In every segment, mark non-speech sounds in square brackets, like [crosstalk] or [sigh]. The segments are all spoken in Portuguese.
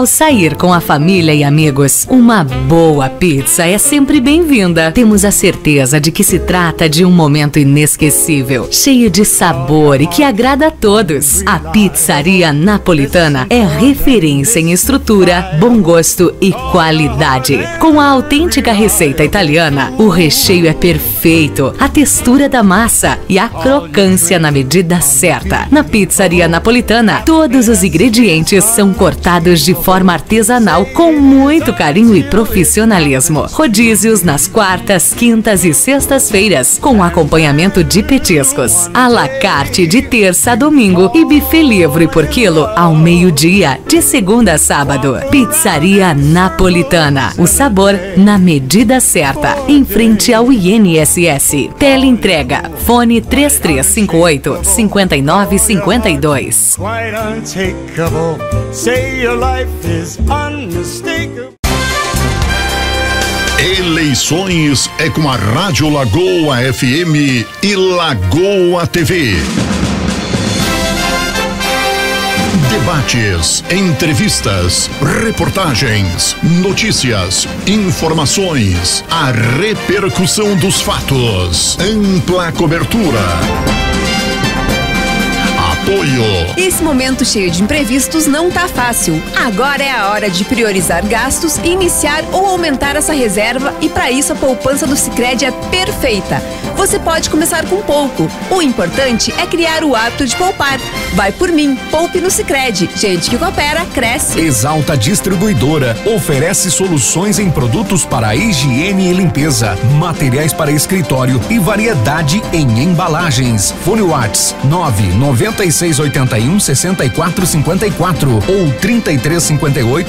Ao sair com a família e amigos, uma boa pizza é sempre bem-vinda. Temos a certeza de que se trata de um momento inesquecível, cheio de sabor e que agrada a todos. A pizzaria napolitana é referência em estrutura, bom gosto e qualidade. Com a autêntica receita italiana, o recheio é perfeito, a textura da massa e a crocância na medida certa. Na pizzaria napolitana, todos os ingredientes são cortados de forma forma artesanal com muito carinho e profissionalismo. Rodízios nas quartas, quintas e sextas-feiras, com acompanhamento de petiscos. A la carte de terça a domingo e buffet livre por quilo ao meio-dia, de segunda a sábado. Pizzaria Napolitana. O sabor na medida certa. Em frente ao INSS. Tele entrega. Fone 3358 5952. Quite untakeable. Say your life is unmistakable. Eleições é com a Rádio Lagoa FM e Lagoa TV. Debates, entrevistas, reportagens, notícias, informações, a repercussão dos fatos, ampla cobertura apoio. Esse momento cheio de imprevistos não tá fácil. Agora é a hora de priorizar gastos, iniciar ou aumentar essa reserva e para isso a poupança do Sicredi é perfeita. Você pode começar com pouco. O importante é criar o hábito de poupar. Vai por mim, poupe no Sicredi. Gente que coopera cresce. Exalta Distribuidora oferece soluções em produtos para higiene e limpeza, materiais para escritório e variedade em embalagens. Fone Whats 996 e quatro ou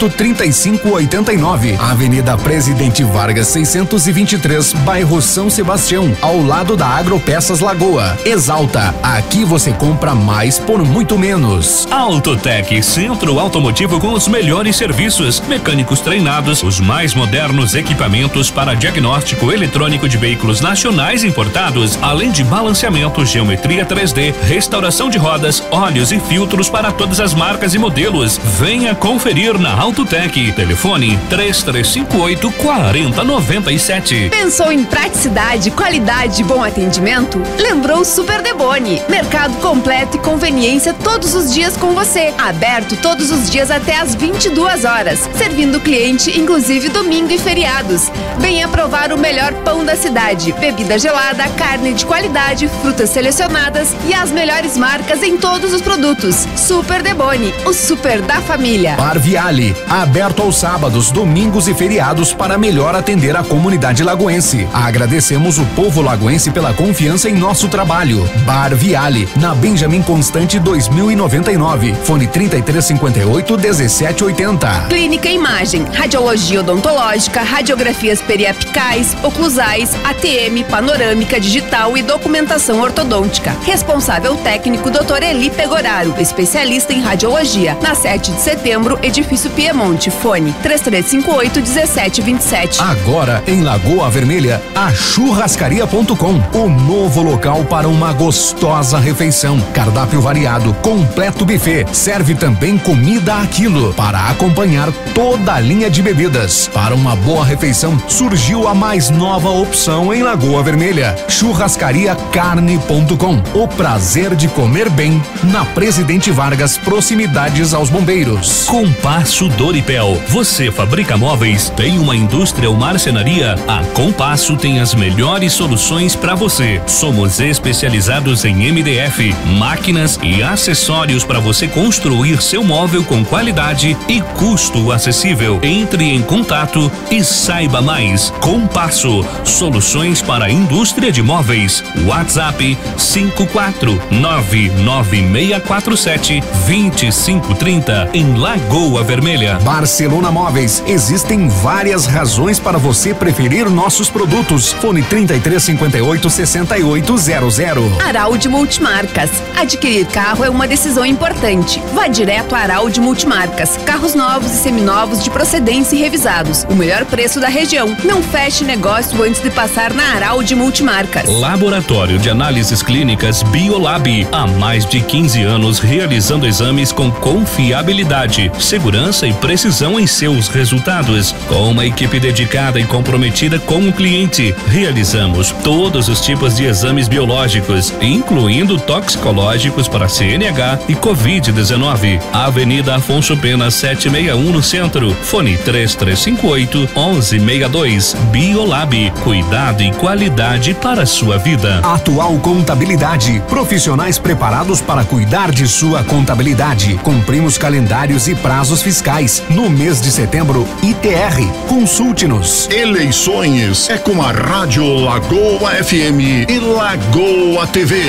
e nove Avenida Presidente Vargas 623, bairro São Sebastião, ao lado da Agropeças Lagoa. Exalta, aqui você compra mais por muito menos. Autotec, centro automotivo com os melhores serviços, mecânicos treinados, os mais modernos equipamentos para diagnóstico eletrônico de veículos nacionais importados, além de balanceamento, geometria 3D, restauração de rodas, óleos e filtros para todas as marcas e modelos. Venha conferir na Autotec. Telefone 3358 4097. Pensou em praticidade, qualidade e bom atendimento? Lembrou Super Debone. Mercado completo e conveniência todos os dias com você. Aberto todos os dias até às 22 horas, servindo o cliente inclusive domingo e feriados. Venha provar o melhor pão da cidade, bebida gelada, carne de qualidade, frutas selecionadas e as melhores marcas em todo todos os produtos. Super Debone, o super da família. Bar Viale, aberto aos sábados, domingos e feriados para melhor atender a comunidade lagoense. Agradecemos o povo lagoense pela confiança em nosso trabalho. Bar Viale, na Benjamin Constante 2099, fone 3358 1780. Clínica Imagem, radiologia odontológica, radiografias periapicais, oclusais, ATM, panorâmica digital e documentação ortodôntica. Responsável técnico Dr. Felipe Pegoraro, especialista em radiologia, na 7 de setembro, edifício Piemonte. Fone 3358 1727. Agora, em Lagoa Vermelha, a churrascaria.com, o novo local para uma gostosa refeição. Cardápio variado, completo buffet. Serve também comida aquilo quilo para acompanhar toda a linha de bebidas. Para uma boa refeição, surgiu a mais nova opção em Lagoa Vermelha: churrascariacarne.com. O prazer de comer bem na Presidente Vargas, proximidades aos bombeiros. Compasso Doripel. Você fabrica móveis, tem uma indústria ou marcenaria? A Compasso tem as melhores soluções para você. Somos especializados em MDF, máquinas e acessórios para você construir seu móvel com qualidade e custo acessível. Entre em contato e saiba mais. Compasso, soluções para a indústria de móveis. WhatsApp 54999 647 2530 em Lagoa Vermelha. Barcelona Móveis. Existem várias razões para você preferir nossos produtos. Fone 3358 6800. Araude Multimarcas. Adquirir carro é uma decisão importante. Vá direto a Araude Multimarcas. Carros novos e seminovos de procedência e revisados. O melhor preço da região. Não feche negócio antes de passar na Araude Multimarcas. Laboratório de Análises Clínicas Biolab. Há mais de 15 anos realizando exames com confiabilidade, segurança e precisão em seus resultados. Com uma equipe dedicada e comprometida com o cliente, realizamos todos os tipos de exames biológicos, incluindo toxicológicos para CNH e Covid-19. Avenida Afonso Pena 761 no centro. Fone 3358 1162. Biolab. Cuidado e qualidade para sua vida. Atual Contabilidade. Profissionais preparados para para cuidar de sua contabilidade. Cumprimos calendários e prazos fiscais. No mês de setembro, ITR. Consulte-nos. Eleições é com a Rádio Lagoa FM e Lagoa TV.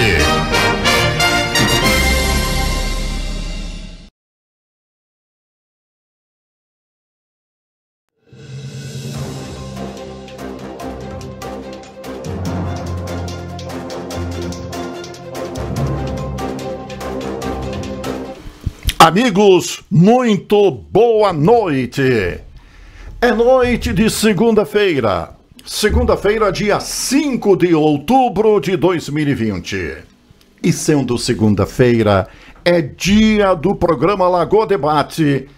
Amigos, muito boa noite! É noite de segunda-feira, segunda-feira, dia 5 de outubro de 2020. E sendo segunda-feira, é dia do programa Lagoa Debate,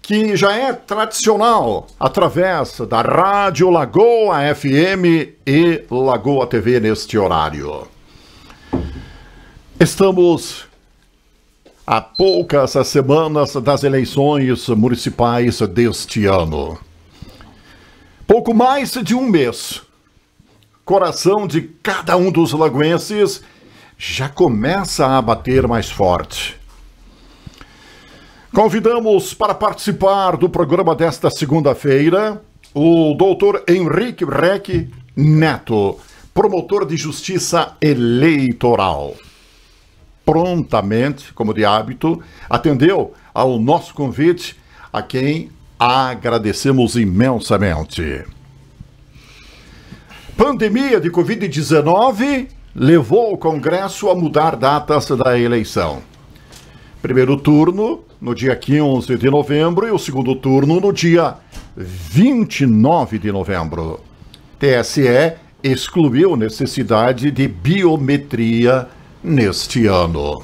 que já é tradicional através da Rádio Lagoa FM e Lagoa TV neste horário. Estamos a poucas semanas das eleições municipais deste ano. Pouco mais de um mês, coração de cada um dos lagoenses já começa a bater mais forte. Convidamos para participar do programa desta segunda-feira o doutor Henrique Reck Neto, promotor de justiça eleitoral prontamente, como de hábito, atendeu ao nosso convite, a quem agradecemos imensamente. Pandemia de Covid-19 levou o Congresso a mudar datas da eleição. Primeiro turno no dia 15 de novembro e o segundo turno no dia 29 de novembro. TSE excluiu necessidade de biometria neste ano.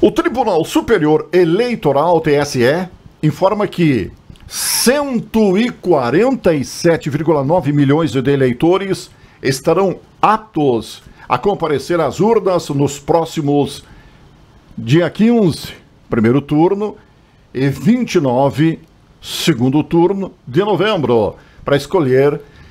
O Tribunal Superior Eleitoral, TSE, informa que 147,9 milhões de eleitores estarão aptos a comparecer às urnas nos próximos dia 15, primeiro turno, e 29, segundo turno de novembro, para escolher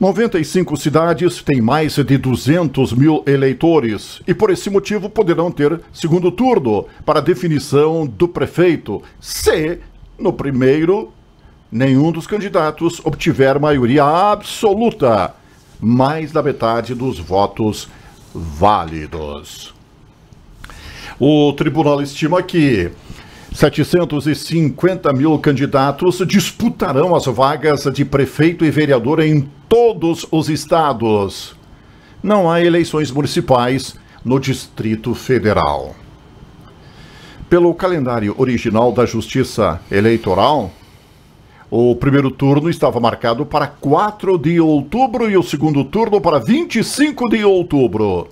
95 cidades têm mais de 200 mil eleitores e, por esse motivo, poderão ter segundo turno para definição do prefeito, se, no primeiro, nenhum dos candidatos obtiver maioria absoluta, mais da metade dos votos válidos. O tribunal estima que 750 mil candidatos disputarão as vagas de prefeito e vereador em todos os estados. Não há eleições municipais no Distrito Federal. Pelo calendário original da Justiça Eleitoral, o primeiro turno estava marcado para 4 de outubro e o segundo turno para 25 de outubro.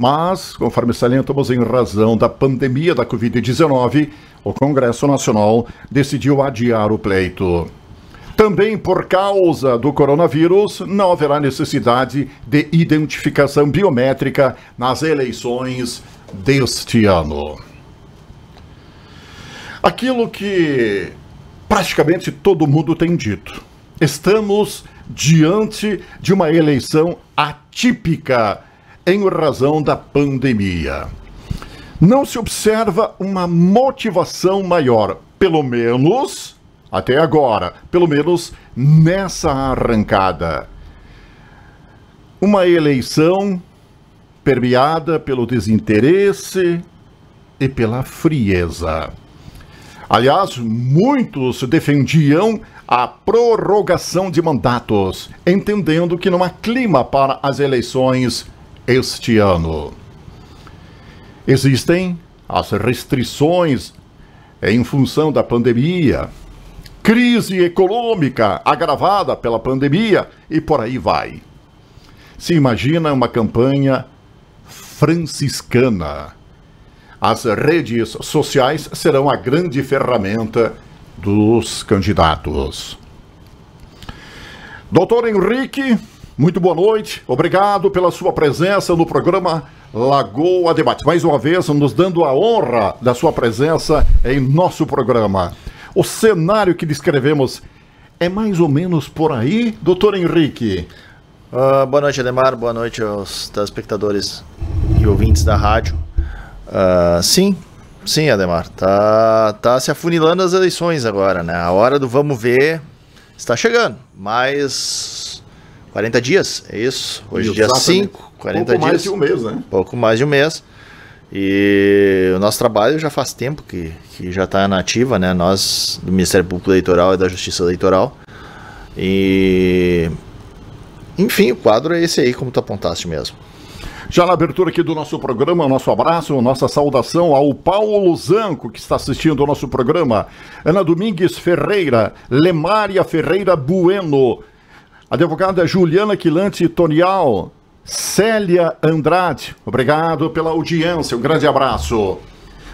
Mas, conforme salientamos em razão da pandemia da Covid-19, o Congresso Nacional decidiu adiar o pleito. Também por causa do coronavírus, não haverá necessidade de identificação biométrica nas eleições deste ano. Aquilo que praticamente todo mundo tem dito. Estamos diante de uma eleição atípica em razão da pandemia não se observa uma motivação maior, pelo menos até agora, pelo menos nessa arrancada. Uma eleição permeada pelo desinteresse e pela frieza. Aliás, muitos defendiam a prorrogação de mandatos, entendendo que não há clima para as eleições este ano. Existem as restrições em função da pandemia, crise econômica agravada pela pandemia e por aí vai. Se imagina uma campanha franciscana. As redes sociais serão a grande ferramenta dos candidatos. Doutor Henrique, muito boa noite. Obrigado pela sua presença no programa Lagoa Debate. Mais uma vez, nos dando a honra da sua presença em nosso programa. O cenário que descrevemos é mais ou menos por aí, doutor Henrique? Uh, boa noite, Ademar. Boa noite aos telespectadores e ouvintes da rádio. Uh, sim, sim, Ademar. Tá, tá se afunilando as eleições agora, né? A hora do vamos ver está chegando. Mais 40 dias, é isso? Hoje, é Exatamente. dia 5 40 Pouco dias. mais de um mês, né? Pouco mais de um mês. E o nosso trabalho já faz tempo que, que já está na ativa né? Nós, do Ministério Público Eleitoral e da Justiça Eleitoral. E. Enfim, o quadro é esse aí, como tu apontaste mesmo. Já na abertura aqui do nosso programa, nosso abraço, nossa saudação ao Paulo Zanco, que está assistindo o nosso programa. Ana Domingues Ferreira, Lemária Ferreira Bueno, advogada Juliana Quilante Tonial, Célia Andrade, obrigado pela audiência, um grande abraço.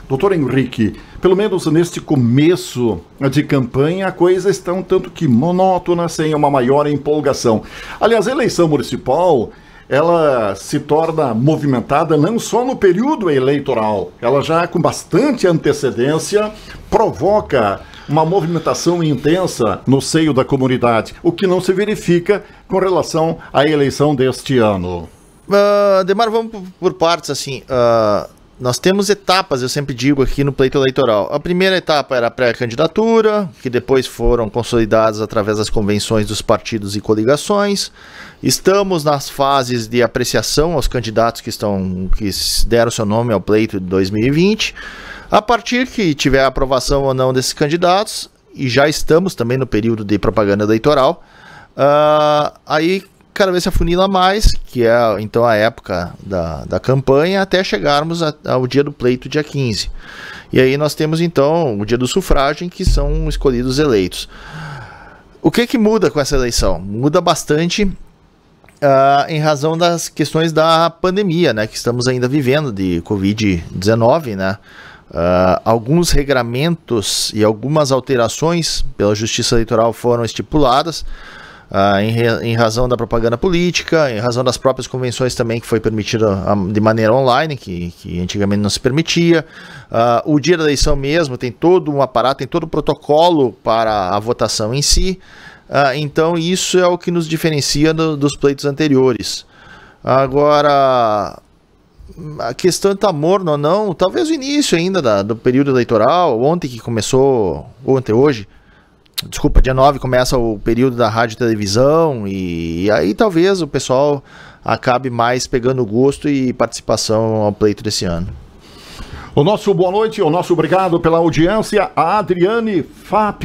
Doutor Henrique, pelo menos neste começo de campanha, a coisa está um tanto que monótona, sem uma maior empolgação. Aliás, a eleição municipal ela se torna movimentada não só no período eleitoral, ela já com bastante antecedência provoca uma movimentação intensa no seio da comunidade, o que não se verifica com relação à eleição deste ano. Uh, Demar, vamos por partes assim. Uh, nós temos etapas, eu sempre digo aqui no pleito eleitoral. A primeira etapa era a pré-candidatura, que depois foram consolidadas através das convenções dos partidos e coligações. Estamos nas fases de apreciação aos candidatos que estão que deram seu nome ao pleito de 2020. A partir que tiver a aprovação ou não desses candidatos, e já estamos também no período de propaganda eleitoral, uh, aí cada vez se afunila mais, que é então a época da, da campanha, até chegarmos a, ao dia do pleito, dia 15. E aí nós temos então o dia do sufrágio, em que são escolhidos eleitos. O que, que muda com essa eleição? Muda bastante Uh, em razão das questões da pandemia, né, que estamos ainda vivendo de Covid-19, né, Uh, alguns regramentos e algumas alterações pela Justiça Eleitoral foram estipuladas uh, em, re, em, razão da propaganda política, em razão das próprias convenções também que foi permitida ah, de maneira online, que, que antigamente não se permitia. Uh, o dia da eleição mesmo tem todo um aparato, tem todo o um protocolo para a votação em si. então isso é o que nos diferencia do, dos pleitos anteriores. Agora, a questão está é morna ou não, talvez o início ainda da, do período eleitoral, ontem que começou, ontem, hoje, desculpa, dia 9 começa o período da rádio e televisão, e, e aí talvez o pessoal acabe mais pegando gosto e participação ao pleito desse ano. O nosso boa noite, o nosso obrigado pela audiência, a Adriane Fap,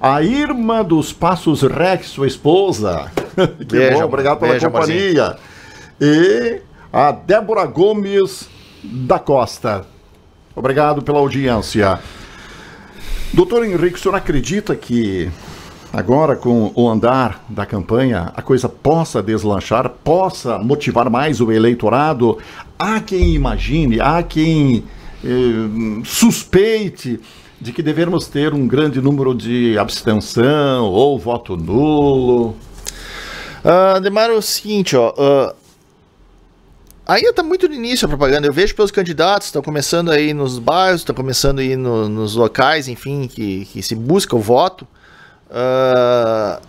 a irmã dos Passos Rex, sua esposa. [laughs] que beijo, bom, obrigado pela beijo, companhia. Amorzinho. E a Débora Gomes da Costa. Obrigado pela audiência. Doutor Henrique, o senhor acredita que agora com o andar da campanha a coisa possa deslanchar, possa motivar mais o eleitorado? Há quem imagine, há quem eh, suspeite de que devemos ter um grande número de abstenção ou voto nulo. Uh, ah, Demar, é o seguinte, ó, uh, ainda está muito no início a propaganda. Eu vejo pelos candidatos, estão começando aí nos bairros, estão começando aí no, nos locais, enfim, que, que se busca o voto. Uh,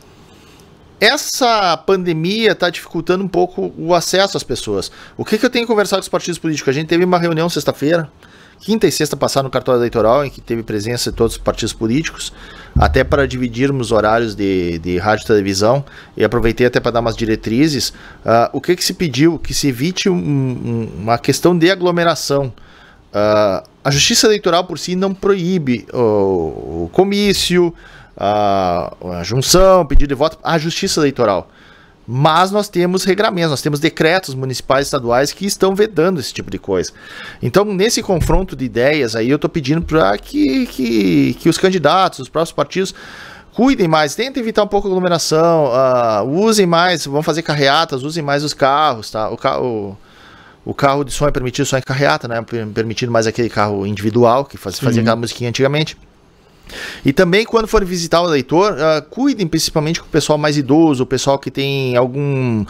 essa pandemia está dificultando um pouco o acesso às pessoas. O que, que eu tenho conversado com os partidos políticos? A gente teve uma reunião sexta-feira quinta e sexta passaram no cartório eleitoral, em que teve presença de todos os partidos políticos, até para dividirmos horários de, de rádio e televisão, e aproveitei até para dar umas diretrizes. Uh, o que, que se pediu? Que se evite um, um, uma questão de aglomeração. Uh, a justiça eleitoral por si não proíbe o, o comício, a, a junção, pedido de voto, a justiça eleitoral mas nós temos regramentos, nós temos decretos municipais e estaduais que estão vedando esse tipo de coisa. Então, nesse confronto de ideias aí, eu estou pedindo para que, que, que os candidatos, os próprios partidos, cuidem mais, tentem evitar um pouco a aglomeração, uh, usem mais, vão fazer carreatas, usem mais os carros, tá? O carro. O carro de som é permitido só em carreata, né? Permitido mais aquele carro individual que faz, fazia aquela musiquinha antigamente. E também, quando forem visitar o leitor, uh, ah, cuidem principalmente com o pessoal mais idoso, o pessoal que tem algum. Uh,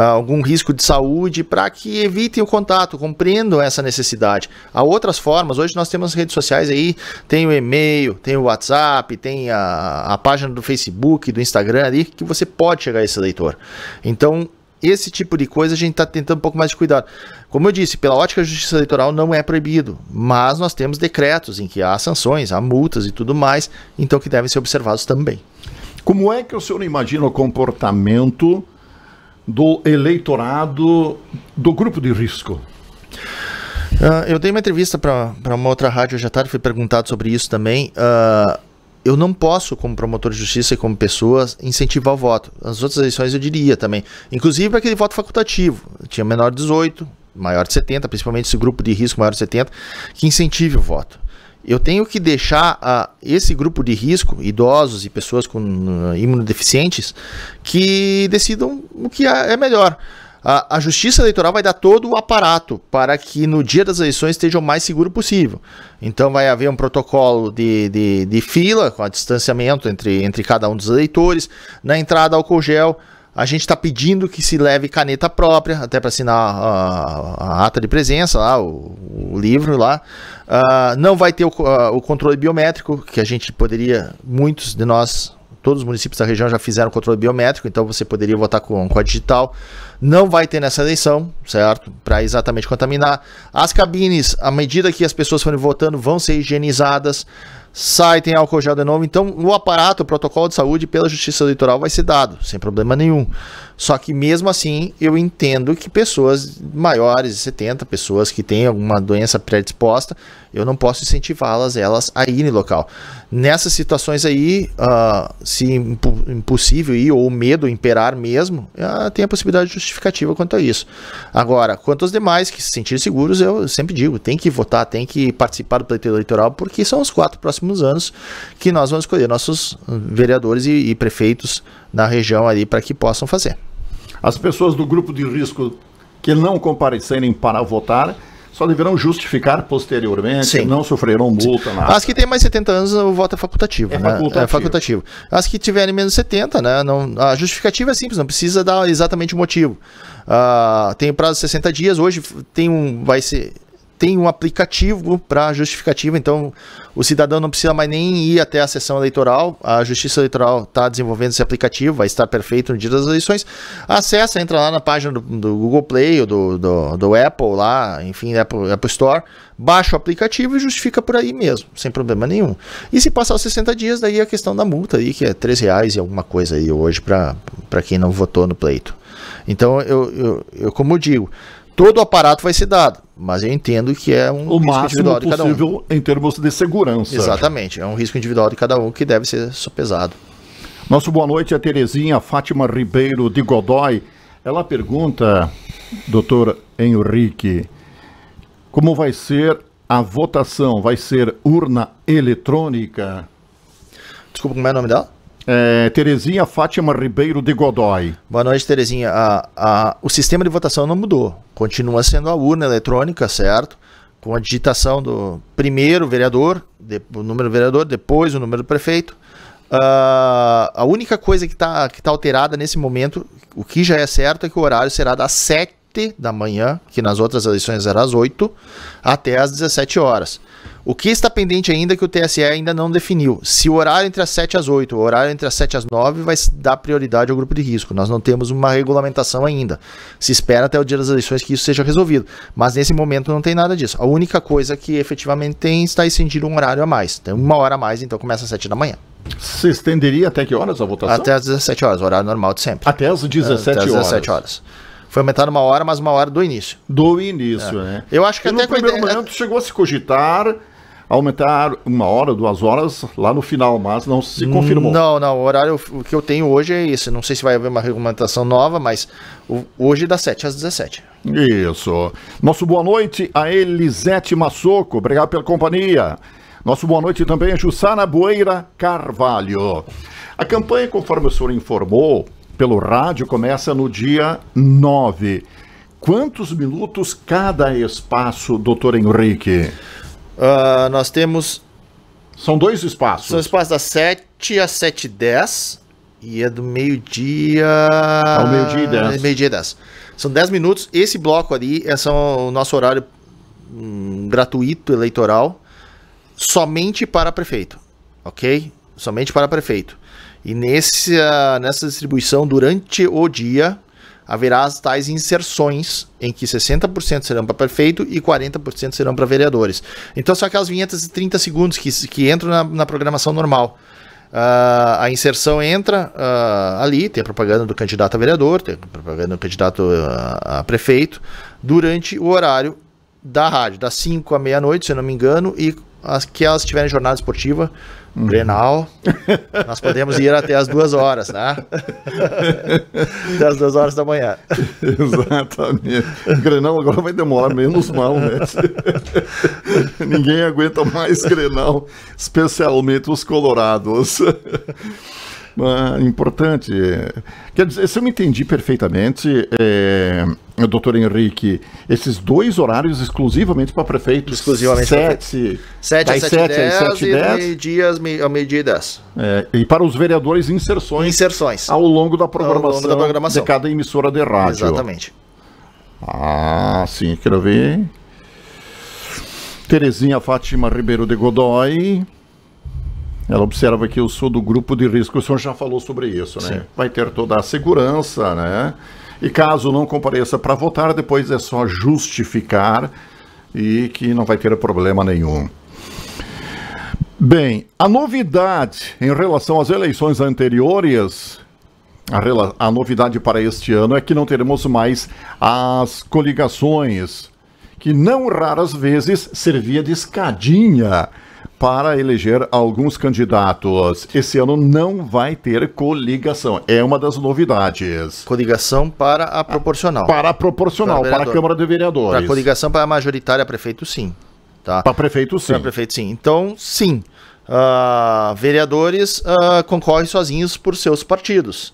algum risco de saúde para que evitem o contato, compreendam essa necessidade. Há outras formas, hoje nós temos redes sociais aí, tem o e-mail, tem o WhatsApp, tem a, a página do Facebook, do Instagram ali, que você pode chegar a esse leitor. Então, esse tipo de coisa a gente está tentando um pouco mais de cuidado. Como eu disse, pela ótica da justiça eleitoral não é proibido, mas nós temos decretos em que há sanções, há multas e tudo mais, então que devem ser observados também. Como é que o senhor imagina o comportamento do eleitorado do grupo de risco? Uh, eu dei uma entrevista para uma outra rádio hoje à tarde, fui perguntado sobre isso também. Uh, eu não posso, como promotor de justiça e como pessoa, incentivar o voto. Nas outras eleições eu diria também. Inclusive aquele voto facultativo. tinha menor de 18, maior de 70, principalmente esse grupo de risco maior de 70, que incentive o voto. Eu tenho que deixar uh, esse grupo de risco, idosos e pessoas com uh, imunodeficientes, que decidam o que é, é melhor. A, justiça eleitoral vai dar todo o aparato para que no dia das eleições esteja o mais seguro possível. Então vai haver um protocolo de, de, de fila, com distanciamento entre, entre cada um dos eleitores, na entrada álcool gel, a gente está pedindo que se leve caneta própria, até para assinar a, a, ata de presença, lá, o, o livro lá. Uh, não vai ter o, uh, o, controle biométrico, que a gente poderia, muitos de nós, todos os municípios da região já fizeram controle biométrico, então você poderia votar com, com a digital. Não vai ter nessa eleição, certo? Para exatamente contaminar. As cabines, à medida que as pessoas forem votando, vão ser higienizadas sai, tem álcool gel de novo. Então, o aparato, o protocolo de saúde pela Justiça Eleitoral vai ser dado, sem problema nenhum. Só que mesmo assim, eu entendo que pessoas maiores de 70, pessoas que têm alguma doença predisposta, eu não posso incentivá-las elas a ir no local. Nessas situações aí, uh, se impossível ir ou medo imperar mesmo, uh, tem a possibilidade justificativa quanto a isso. Agora, quanto aos demais que se sentirem seguros, eu sempre digo, tem que votar, tem que participar do pleito eleitoral, porque são os quatro próximos próximos anos, que nós vamos escolher nossos hum, vereadores e, e prefeitos na região ali para que possam fazer. As pessoas do grupo de risco que não comparecerem para votar só deverão justificar posteriormente, Sim. não sofrerão multa. Nada. As que têm mais 70 anos, o voto é facultativo. É, né? facultativo. é facultativo. As que tiverem menos 70, né? não, a justificativa é simples, não precisa dar exatamente o motivo. Uh, tem o prazo de 60 dias, hoje tem um, vai ser, tem um aplicativo para justificativa, então o cidadão não precisa mais nem ir até a sessão eleitoral. A Justiça Eleitoral está desenvolvendo esse aplicativo, vai estar perfeito no dia das eleições. Acessa, entra lá na página do, do Google Play ou do, do, do, Apple, lá, enfim, Apple, Apple Store, baixa o aplicativo e justifica por aí mesmo, sem problema nenhum. E se passar os 60 dias, daí a questão da multa aí, que é 3 reais e alguma coisa aí hoje para quem não votou no pleito. Então, eu, eu, eu como eu digo, todo o aparato vai ser dado. Mas eu entendo que é um o risco individual de cada um. em termos de segurança. Exatamente, é um risco individual de cada um que deve ser sopesado. Nosso boa noite é Terezinha Fátima Ribeiro de Godói. Ela pergunta, doutor Henrique, como vai ser a votação? Vai ser urna eletrônica? Desculpa, como é o nome dela? É, Terezinha Fátima Ribeiro de Godoy. Boa noite, Terezinha. A, a, o sistema de votação não mudou. Continua sendo a urna eletrônica, certo? Com a digitação do primeiro vereador, de, o número do vereador, depois o número do prefeito. Uh, a única coisa que está que tá alterada nesse momento, o que já é certo, é que o horário será das 7 7 da manhã, que nas outras eleições era às 8, até às 17 horas. O que está pendente ainda é que o TSE ainda não definiu. Se o horário entre as 7 às 8, o horário entre as 7 às 9 vai dar prioridade ao grupo de risco. Nós não temos uma regulamentação ainda. Se espera até o dia das eleições que isso seja resolvido. Mas nesse momento não tem nada disso. A única coisa que efetivamente tem está estendido um horário a mais. Tem uma hora a mais, então começa às 7 da manhã. Se estenderia até que horas a votação? Até às 17 horas, horário normal de sempre. Até às 17 horas. Até às 17 horas. horas. Foi aumentado uma hora, mas uma hora do início. Do início, é. né? Eu acho que e até no primeiro ideia... É- momento chegou a se cogitar aumentar uma hora, duas horas lá no final, mas não se confirmou. Não, não, o horário que eu tenho hoje é esse. Não sei se vai haver uma regulamentação nova, mas hoje das 7 às 17. Isso. Nosso boa noite a Elisete Massoco. Obrigado pela companhia. Nosso boa noite também a Jussana Boeira Carvalho. A campanha, conforme o senhor informou, pelo rádio começa no dia 9. Quantos minutos cada espaço, doutor Henrique? Uh, nós temos. São dois espaços. São espaços das 7 às 7 e 10 e é do meio-dia. Ao é meio-dia e 10. Meio-dia e 10. São 10 minutos. Esse bloco ali é o nosso horário hum, gratuito eleitoral somente para prefeito, ok? Somente para prefeito. E nesse, ah, nessa distribuição, durante o dia, haverá as tais inserções em que 60% serão para prefeito e 40% serão para vereadores. Então são aquelas vinhetas de 30 segundos que, que entram na, na programação normal. Uh, a inserção entra uh, ali, tem a propaganda do candidato a vereador, tem a propaganda do candidato a, a prefeito, durante o horário da rádio, das 5 à meia-noite, se eu não me engano, e as que elas tiverem jornada esportiva, Uhum. Grenal, nós podemos ir até as duas horas, né? até as duas horas da manhã. [laughs] Exatamente. O Grenal agora vai demorar menos mal, né? [laughs] Ninguém aguenta mais Grenal, especialmente os colorados. [laughs] Ah, importante. Quer dizer, se eu me entendi perfeitamente, é, eh, doutor Henrique, esses dois horários exclusivamente para prefeitos? Exclusivamente sete, sete, às 7 às 7 e 10. meio dias às meio-dia e 10. É, eh, e para os vereadores, inserções, inserções. Ao, longo da programação, longo da programação. de cada emissora de rádio. Exatamente. Ah, sim, quero ver. Terezinha Fátima Ribeiro de Godoy. Ela observa que eu sou do grupo de risco. O senhor já falou sobre isso, né? Sim. Vai ter toda a segurança, né? E caso não compareça para votar, depois é só justificar e que não vai ter problema nenhum. Bem, a novidade em relação às eleições anteriores, a, a, novidade para este ano é que não teremos mais as coligações, que não raras vezes servia de escadinha para eleger alguns candidatos. Esse ano não vai ter coligação. É uma das novidades. Coligação para a proporcional. Para a proporcional, para, para a Câmara de Vereadores. Para a coligação para a majoritária, prefeito sim. Tá? Para prefeito sim. Para prefeito sim. Então, sim. Uh, vereadores uh, concorrem sozinhos por seus partidos.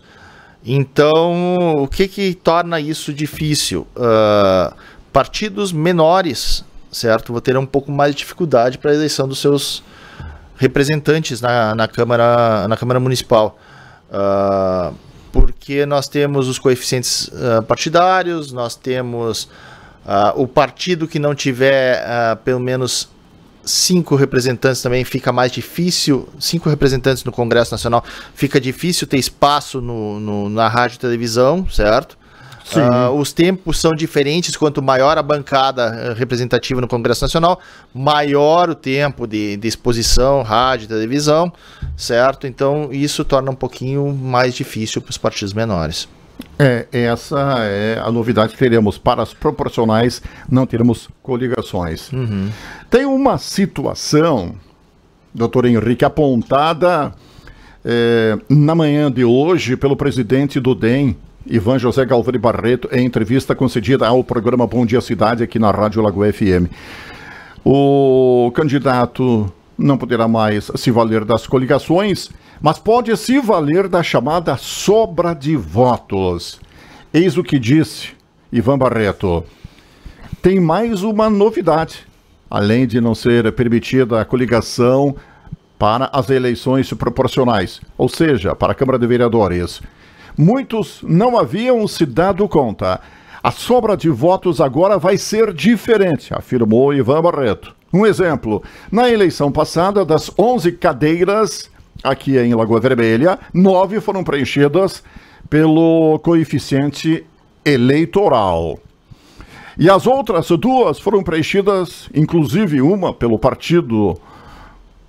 Então, o que, que torna isso difícil? Uh, partidos menores certo? vou ter um pouco mais de dificuldade para a eleição dos seus representantes na, na, Câmara, na Câmara Municipal. Uh, porque nós temos os coeficientes uh, partidários, nós temos uh, o partido que não tiver pelo menos cinco representantes também fica mais difícil, cinco representantes no Congresso Nacional, fica difícil ter espaço no, no na rádio e televisão, certo? Uh, os tempos são diferentes, quanto maior a bancada eh, representativa no Congresso Nacional, maior o tempo de, de exposição, rádio, televisão, certo? Então isso torna um pouquinho mais difícil para os partidos menores. É, essa é a novidade que teremos. Para as proporcionais, não teremos coligações. Uhum. Tem uma situação, doutor Henrique, apontada é, na manhã de hoje pelo presidente do DEM, Ivan José Galvani Barreto, em entrevista concedida ao programa Bom Dia Cidade, aqui na Rádio Lagoa FM. O candidato não poderá mais se valer das coligações, mas pode se valer da chamada sobra de votos. Eis o que disse Ivan Barreto. Tem mais uma novidade. Além de não ser permitida a coligação para as eleições proporcionais, ou seja, para a Câmara de Vereadores muitos não haviam se dado conta. A sobra de votos agora vai ser diferente, afirmou Ivan Barreto. Um exemplo: na eleição passada, das 11 cadeiras aqui em Lagoa Vermelha, nove foram preenchidas pelo coeficiente eleitoral. E as outras duas foram preenchidas, inclusive uma pelo partido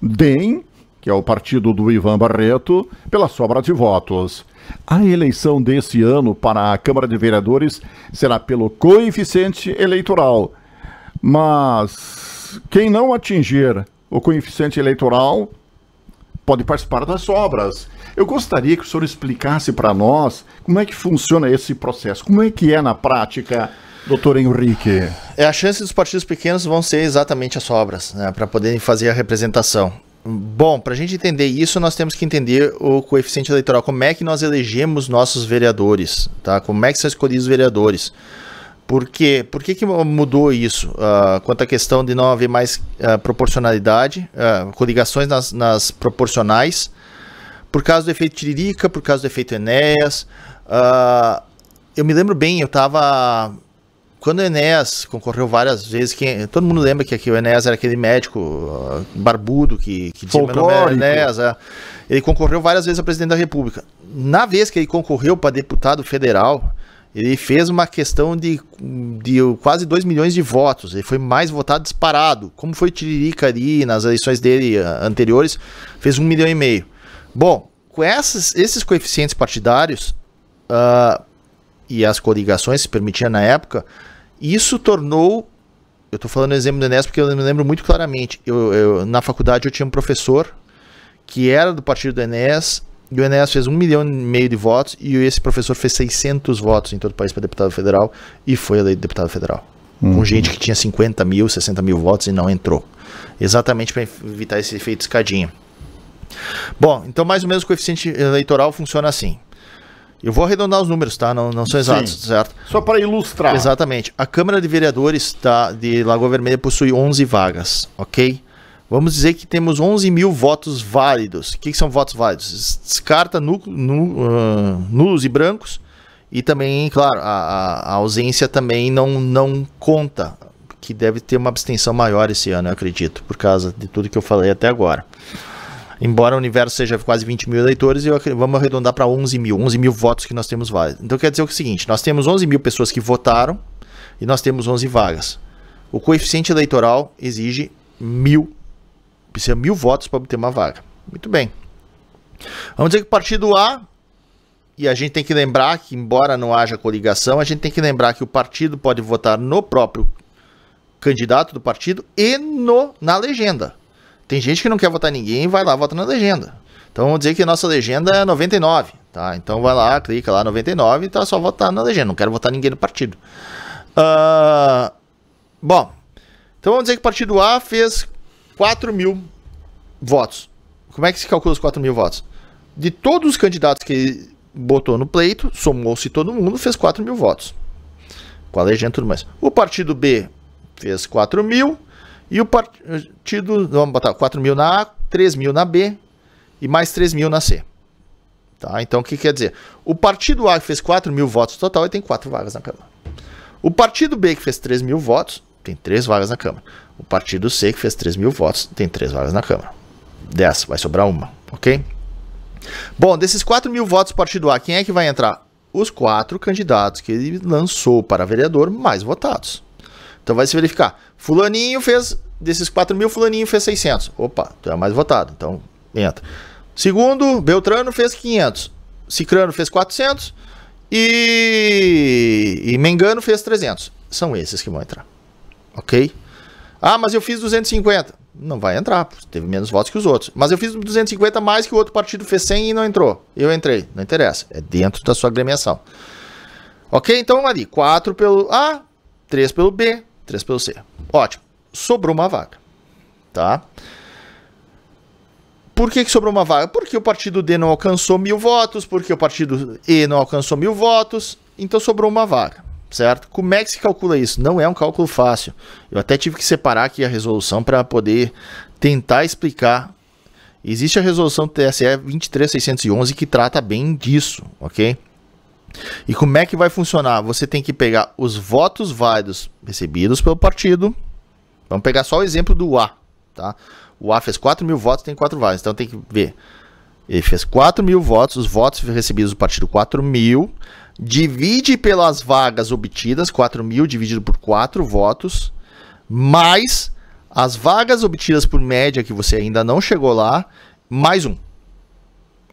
DEM, que é o partido do Ivan Barreto, pela sobra de votos. A eleição deste ano para a Câmara de Vereadores será pelo coeficiente eleitoral. Mas quem não atingir o coeficiente eleitoral pode participar das obras. Eu gostaria que o senhor explicasse para nós como é que funciona esse processo, como é que é na prática, doutor Henrique. É, a chance dos partidos pequenos vão ser exatamente as obras, né, para poderem fazer a representação. Bom, para a gente entender isso, nós temos que entender o coeficiente eleitoral. Como é que nós elegemos nossos vereadores? Tá? Como é que são escolhidos os vereadores? Por quê? Por que, que mudou isso? Uh, quanto à questão de não haver mais uh, proporcionalidade, uh, coligações nas, nas, proporcionais, por causa do efeito Tiririca, por causa do efeito Enéas. eu me lembro bem, eu estava quando o Enéas concorreu várias vezes, todo mundo lembra que aqui o Enéas era aquele médico ah, barbudo que, que dizia meu nome é Enéas. É. Ele concorreu várias vezes a presidente da República. Na vez que ele concorreu para deputado federal, ele fez uma questão de, de quase 2 milhões de votos. Ele foi mais votado disparado. Como foi Tiririca ali nas eleições dele ah, anteriores, fez 1 um milhão e meio. Bom, com essas, esses coeficientes partidários uh, e as coligações se permitiam na época, isso tornou. Eu estou falando o exemplo do Enes porque eu me lembro muito claramente. Eu, eu, na faculdade eu tinha um professor que era do partido do Enes e o Enes fez um milhão e meio de votos e esse professor fez 600 votos em todo o país para deputado federal e foi eleito deputado federal. Uhum. Com gente que tinha 50 mil, 60 mil votos e não entrou. Exatamente para evitar esse efeito escadinha. Bom, então mais ou menos o coeficiente eleitoral funciona assim. Eu vou arredondar os números, tá? Não, não são exatos, Sim. certo? Só para ilustrar. Exatamente. A Câmara de Vereadores tá, de Lagoa Vermelha possui 11 vagas, ok? Vamos dizer que temos 11 mil votos válidos. O que, que são votos válidos? Descarta nu, nu, uh, ah, nulos e brancos. E também, claro, a, a ausência também não, não conta que deve ter uma abstenção maior esse ano, eu acredito, por causa de tudo que eu falei até agora. Embora o universo seja quase 20 mil eleitores, eu, vamos arredondar para 11 mil, 11 mil votos que nós temos vagas. Então quer dizer o seguinte: nós temos 11 mil pessoas que votaram e nós temos 11 vagas. O coeficiente eleitoral exige mil, precisa mil votos para obter uma vaga. Muito bem. Vamos dizer que o partido A e a gente tem que lembrar que, embora não haja coligação, a gente tem que lembrar que o partido pode votar no próprio candidato do partido e no, na legenda. Tem gente que não quer votar ninguém, vai lá, vota na legenda. Então vamos dizer que a nossa legenda é 99, tá? Então vai lá, clica lá 99 e tá só votar na legenda. Não quero votar ninguém no partido. Uh, bom, então vamos dizer que o partido A fez 4 mil votos. Como é que se calcula os 4 mil votos? De todos os candidatos que botou no pleito, somou-se todo mundo, fez 4 mil votos. Com a legenda e tudo mais. O partido B fez 4 mil e o partido, vamos botar 4 mil na A, 3 mil na B e mais 3 mil na C. Tá? Então o que quer dizer? O partido A que fez 4 mil votos total e tem 4 vagas na Câmara. O partido B que fez 3 mil votos tem 3 vagas na Câmara. O partido C que fez 3 mil votos tem 3 vagas na Câmara. 10, vai sobrar uma, ok? Bom, desses 4 mil votos do partido A, quem é que vai entrar? Os quatro candidatos que ele lançou para vereador mais votados. Então vai se verificar. Fulaninho fez, desses 4 mil, fulaninho fez 600. Opa, tu é mais votado, então entra. Segundo, Beltrano fez 500. Cicrano fez 400. E, e Mengano fez 300. São esses que vão entrar. Ok? Ah, mas eu fiz 250. Não vai entrar, teve menos votos que os outros. Mas eu fiz 250 mais que o outro partido fez 100 e não entrou. Eu entrei, não interessa. É dentro da sua agremiação. Ok, então vamos ali, 4 pelo A, 3 pelo B, 3 pelo C. Ótimo. Sobrou uma vaga. Tá? Por que, que, sobrou uma vaga? Porque o partido D não alcançou mil votos, porque o partido E não alcançou mil votos, então sobrou uma vaga, certo? Como é que se calcula isso? Não é um cálculo fácil. Eu até tive que separar aqui a resolução para poder tentar explicar. Existe a resolução TSE 23611 que trata bem disso, ok? E como é que vai funcionar? Você tem que pegar os votos válidos recebidos pelo partido. Vamos pegar só o exemplo do A. Tá? O A fez 4 mil votos, tem 4 válidos. Então tem que ver. Ele fez 4 mil votos, os votos recebidos do partido 4 mil. Divide pelas vagas obtidas, 4 mil dividido por 4 votos, mais as vagas obtidas por média que você ainda não chegou lá, mais um.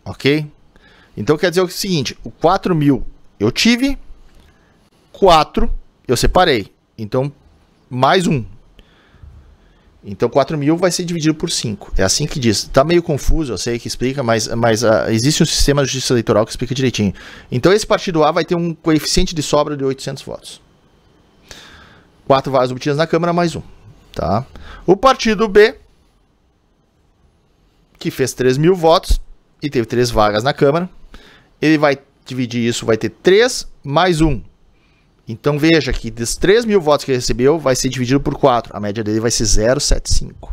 Ok? Então quer dizer o seguinte: o 4 mil eu tive, 4 eu separei. Então, mais um. Então, 4 mil vai ser dividido por 5. É assim que diz. Tá meio confuso, eu sei que explica, mas, mas uh, existe um sistema de justiça eleitoral que explica direitinho. Então, esse partido A vai ter um coeficiente de sobra de 800 votos. 4 vagas obtidas na Câmara, mais um. Tá? O partido B, que fez 3 mil votos e teve 3 vagas na Câmara, ele vai dividir isso, vai ter 3 mais 1. Então veja que dos 3 mil votos que ele recebeu, vai ser dividido por 4. A média dele vai ser 0,75.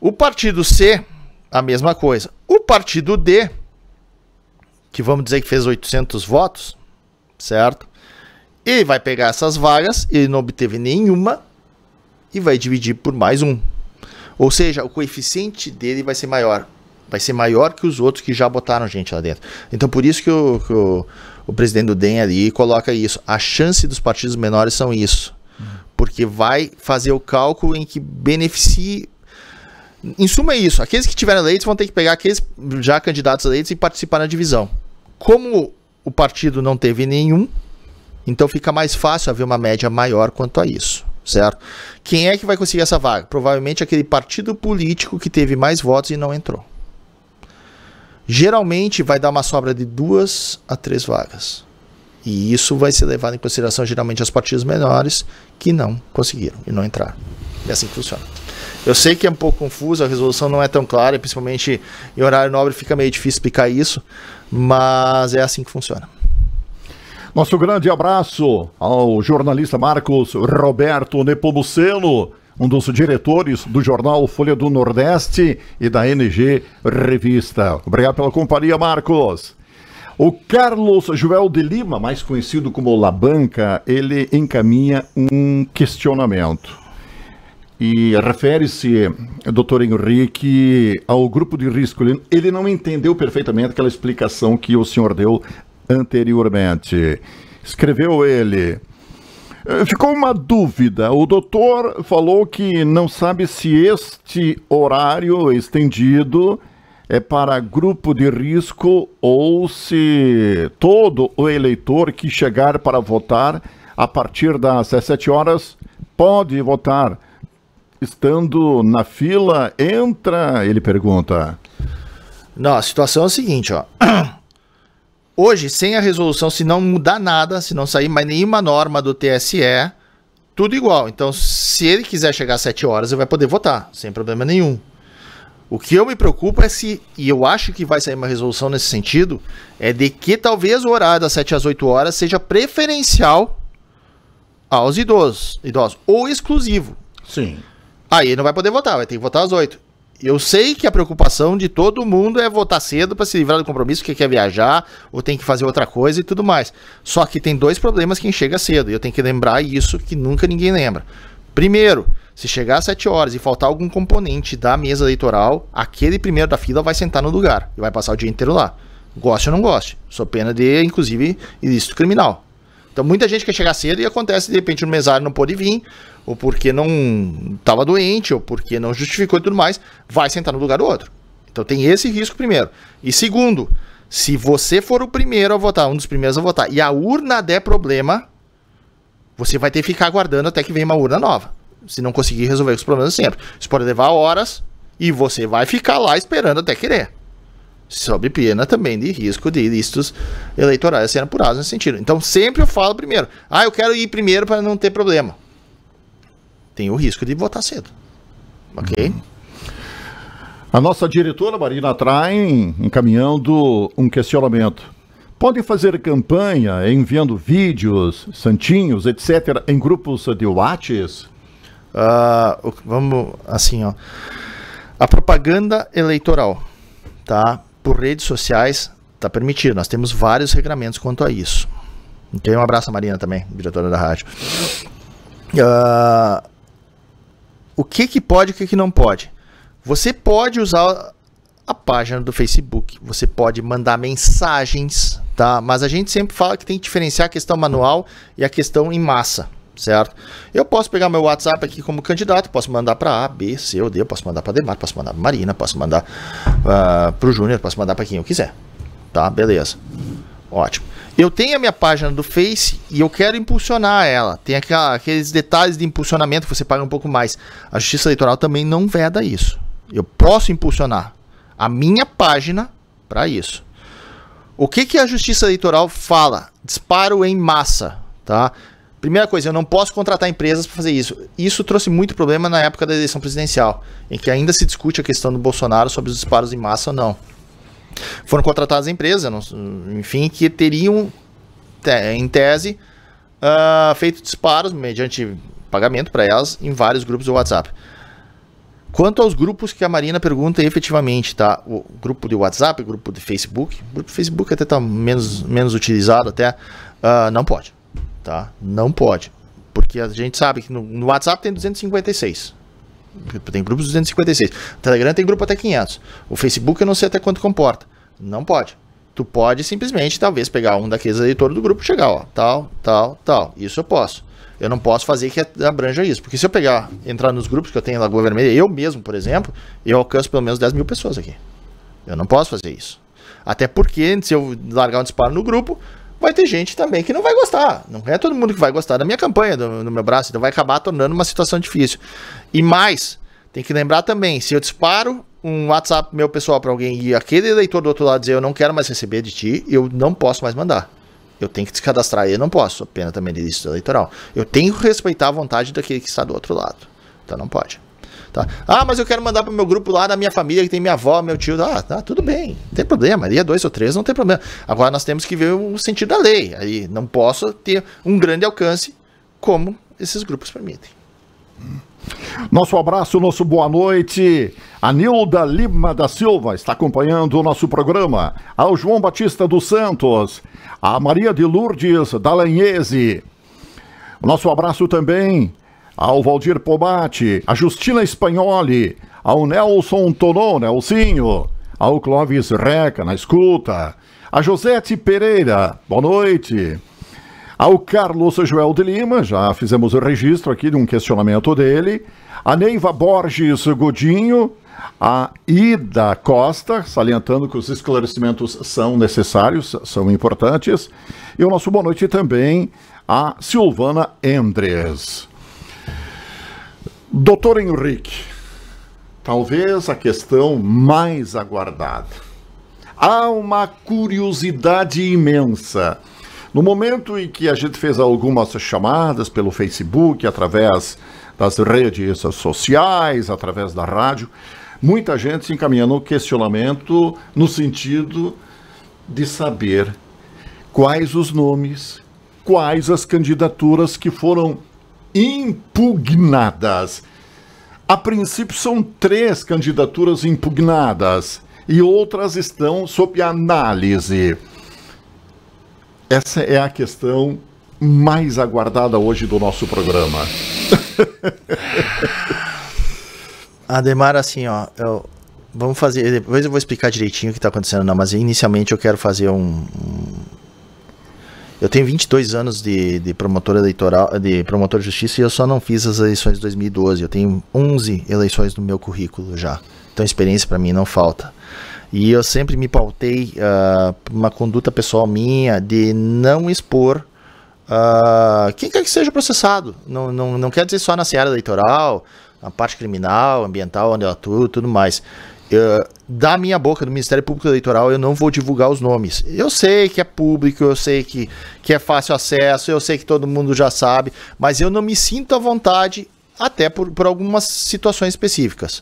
O partido C, a mesma coisa. O partido D, que vamos dizer que fez 800 votos, certo? Ele vai pegar essas vagas, ele não obteve nenhuma e vai dividir por mais um. Ou seja, o coeficiente dele vai ser maior vai ser maior que os outros que já botaram gente lá dentro. Então por isso que o, que o, o presidente do DEM ali coloca isso. A chance dos partidos menores são isso. Porque vai fazer o cálculo em que beneficie em suma é isso. Aqueles que tiveram eleitos vão ter que pegar aqueles já candidatos eleitos e participar na divisão. Como o partido não teve nenhum, então fica mais fácil haver uma média maior quanto a isso, certo? Quem é que vai conseguir essa vaga? Provavelmente aquele partido político que teve mais votos e não entrou geralmente vai dar uma sobra de duas a três vagas. E isso vai ser levado em consideração geralmente as partidas menores que não conseguiram e não entraram. É assim que funciona. Eu sei que é um pouco confuso, a resolução não é tão clara, principalmente em horário nobre fica meio difícil explicar isso, mas é assim que funciona. Nosso grande abraço ao jornalista Marcos Roberto Nepomuceno um dos diretores do jornal Folha do Nordeste e da NG Revista. Obrigado pela companhia, Marcos. O Carlos Joel de Lima, mais conhecido como Labanca, ele encaminha um questionamento. E refere-se, doutor Henrique, ao grupo de risco. Ele não entendeu perfeitamente aquela explicação que o senhor deu anteriormente. Escreveu ele. Eh, ficou uma dúvida. O doutor falou que não sabe se este horário estendido é para grupo de risco ou se todo o eleitor que chegar para votar a partir das 17 horas pode votar. Estando na fila, entra? Ele pergunta. Não, a situação é a seguinte, ó. [clears throat] Hoje, sem a resolução, se não mudar nada, se não sair mais nenhuma norma do TSE, tudo igual. Então, se ele quiser chegar às 7 horas, ele vai poder votar, sem problema nenhum. O que eu me preocupo é se, e eu acho que vai sair uma resolução nesse sentido, é de que talvez o horário das 7 às 8 horas seja preferencial aos idosos, idosos ou exclusivo. Sim. Aí ele não vai poder votar, vai ter que votar às 8 eu sei que a preocupação de todo mundo é votar cedo para se livrar do compromisso, que quer viajar ou tem que fazer outra coisa e tudo mais. Só que tem dois problemas quem chega cedo, e eu tenho que lembrar isso que nunca ninguém lembra. Primeiro, se chegar às 7 horas e faltar algum componente da mesa eleitoral, aquele primeiro da fila vai sentar no lugar e vai passar o dia inteiro lá. Goste ou não goste. Sou pena de, inclusive, ilícito criminal. Então muita gente quer chegar cedo e acontece, de repente, um mesário não pôde vir, ou porque não estava doente, ou porque não justificou e tudo mais, vai sentar no lugar do outro. Então tem esse risco primeiro. E segundo, se você for o primeiro a votar, um dos primeiros a votar, e a urna der problema, você vai ter que ficar aguardando até que venha uma urna nova. Se não conseguir resolver os problemas sempre. Isso pode levar horas e você vai ficar lá esperando até querer. Sob pena também de risco de listos eleitorais sendo apurados nesse sentido. Então sempre eu falo primeiro. Ah, eu quero ir primeiro para não ter problema tem o risco de votar cedo. Ok? Uhum. A nossa diretora Marina Traem encaminhando um questionamento. Podem fazer campanha enviando vídeos, santinhos, etc., em grupos de Whats? Uh, ah, vamos, assim, ó. A propaganda eleitoral, tá? Por redes sociais, tá permitido. Nós temos vários regramentos quanto a isso. Então, um abraço Marina também, diretora da rádio. Uh, o que, que pode e o que, que não pode? Você pode usar a página do Facebook, você pode mandar mensagens, tá? Mas a gente sempre fala que tem que diferenciar a questão manual e a questão em massa, certo? Eu posso pegar meu WhatsApp aqui como candidato, posso mandar para A, B, C ou D, posso mandar para Demar, posso mandar para Marina, posso mandar uh, ah, para o Júnior, posso mandar para quem eu quiser, tá? Beleza. Ótimo. Eu tenho a minha página do Face e eu quero impulsionar ela. Tem aquela, aqueles detalhes de impulsionamento que você paga um pouco mais. A Justiça Eleitoral também não veda isso. Eu posso impulsionar a minha página para isso. O que, que a Justiça Eleitoral fala? Disparo em massa, tá? Primeira coisa, eu não posso contratar empresas para fazer isso. Isso trouxe muito problema na época da eleição presidencial, em que ainda se discute a questão do Bolsonaro sobre os disparos em massa ou não. Foram contratadas empresas, enfim, que teriam, em tese, uh, feito disparos mediante pagamento para elas em vários grupos do WhatsApp. Quanto aos grupos que a Marina pergunta efetivamente, tá? O grupo de WhatsApp, o grupo de Facebook, o grupo de Facebook até está menos, menos utilizado até, uh, não pode, tá? Não pode, porque a gente sabe que no, no WhatsApp tem 256, tem grupos 256. O Telegram tem grupo até 500. O Facebook eu não sei até quanto comporta. Não pode. Tu pode simplesmente, talvez, pegar um daqueles editores do grupo e chegar, ó, tal, tal, tal. Isso eu posso. Eu não posso fazer que abranja isso. Porque se eu pegar, entrar nos grupos que eu tenho em Lagoa Vermelha, eu mesmo, por exemplo, eu alcanço pelo menos 10 mil pessoas aqui. Eu não posso fazer isso. Até porque, se eu largar um disparo no grupo, vai ter gente também que não vai gostar. Não é todo mundo que vai gostar da minha campanha, do, do meu braço. Então vai acabar tornando uma situação difícil. E mais, tem que lembrar também, se eu disparo um WhatsApp meu pessoal para alguém e aquele eleitor do outro lado dizer eu não quero mais receber de ti, eu não posso mais mandar. Eu tenho que descadastrar e eu não posso, pena também de lista eleitoral. Eu tenho que respeitar a vontade daquele que está do outro lado. Então não pode. Tá. Ah, mas eu quero mandar pro meu grupo lá da minha família, que tem minha avó, meu tio. Ah, tá, tudo bem, não tem problema. Ali é dois ou três, não tem problema. Agora nós temos que ver o sentido da lei. Aí não posso ter um grande alcance como esses grupos permitem. Hum. Nosso abraço, nosso boa noite. A Nilda Lima da Silva está acompanhando o nosso programa. Ao João Batista dos Santos. A Maria de Lourdes Dalanhese. Nosso abraço também ao Valdir Pomate, a Justina Espanholi, ao Nelson Tonon, Nelsinho, ao Clóvis Reca na escuta, a Josete Pereira, boa noite, ao Carlos Joel de Lima, já fizemos o registro aqui de um questionamento dele. A Neiva Borges Godinho, a Ida Costa, salientando que os esclarecimentos são necessários, são importantes. E o nosso boa noite também a Silvana Endres. Doutor Henrique, talvez a questão mais aguardada. Há uma curiosidade imensa no momento em que a gente fez algumas chamadas pelo Facebook, através das redes sociais, através da rádio, muita gente se encaminhando ao questionamento no sentido de saber quais os nomes, quais as candidaturas que foram impugnadas. A princípio são três candidaturas impugnadas e outras estão sob análise. Essa é a questão mais aguardada hoje do nosso programa. [laughs] Ademar, assim, ó, eu, vamos fazer. Depois eu vou explicar direitinho o que está acontecendo, não, mas inicialmente eu quero fazer um. um eu tenho 22 anos de, de eleitoral, de promotor de justiça e eu só não fiz as eleições de 2012. Eu tenho 11 eleições no meu currículo já. Então experiência para mim não falta. E eu sempre me pautei uh, uma conduta pessoal minha de não expor uh, quem quer que seja processado. Não, não, não quer dizer só na seara eleitoral, na parte criminal, ambiental, onde ela atuo, tudo mais. Eu, da minha boca, do Ministério Público Eleitoral, eu não vou divulgar os nomes. Eu sei que é público, eu sei que, que é fácil acesso, eu sei que todo mundo já sabe, mas eu não me sinto à vontade, até por, por algumas situações específicas.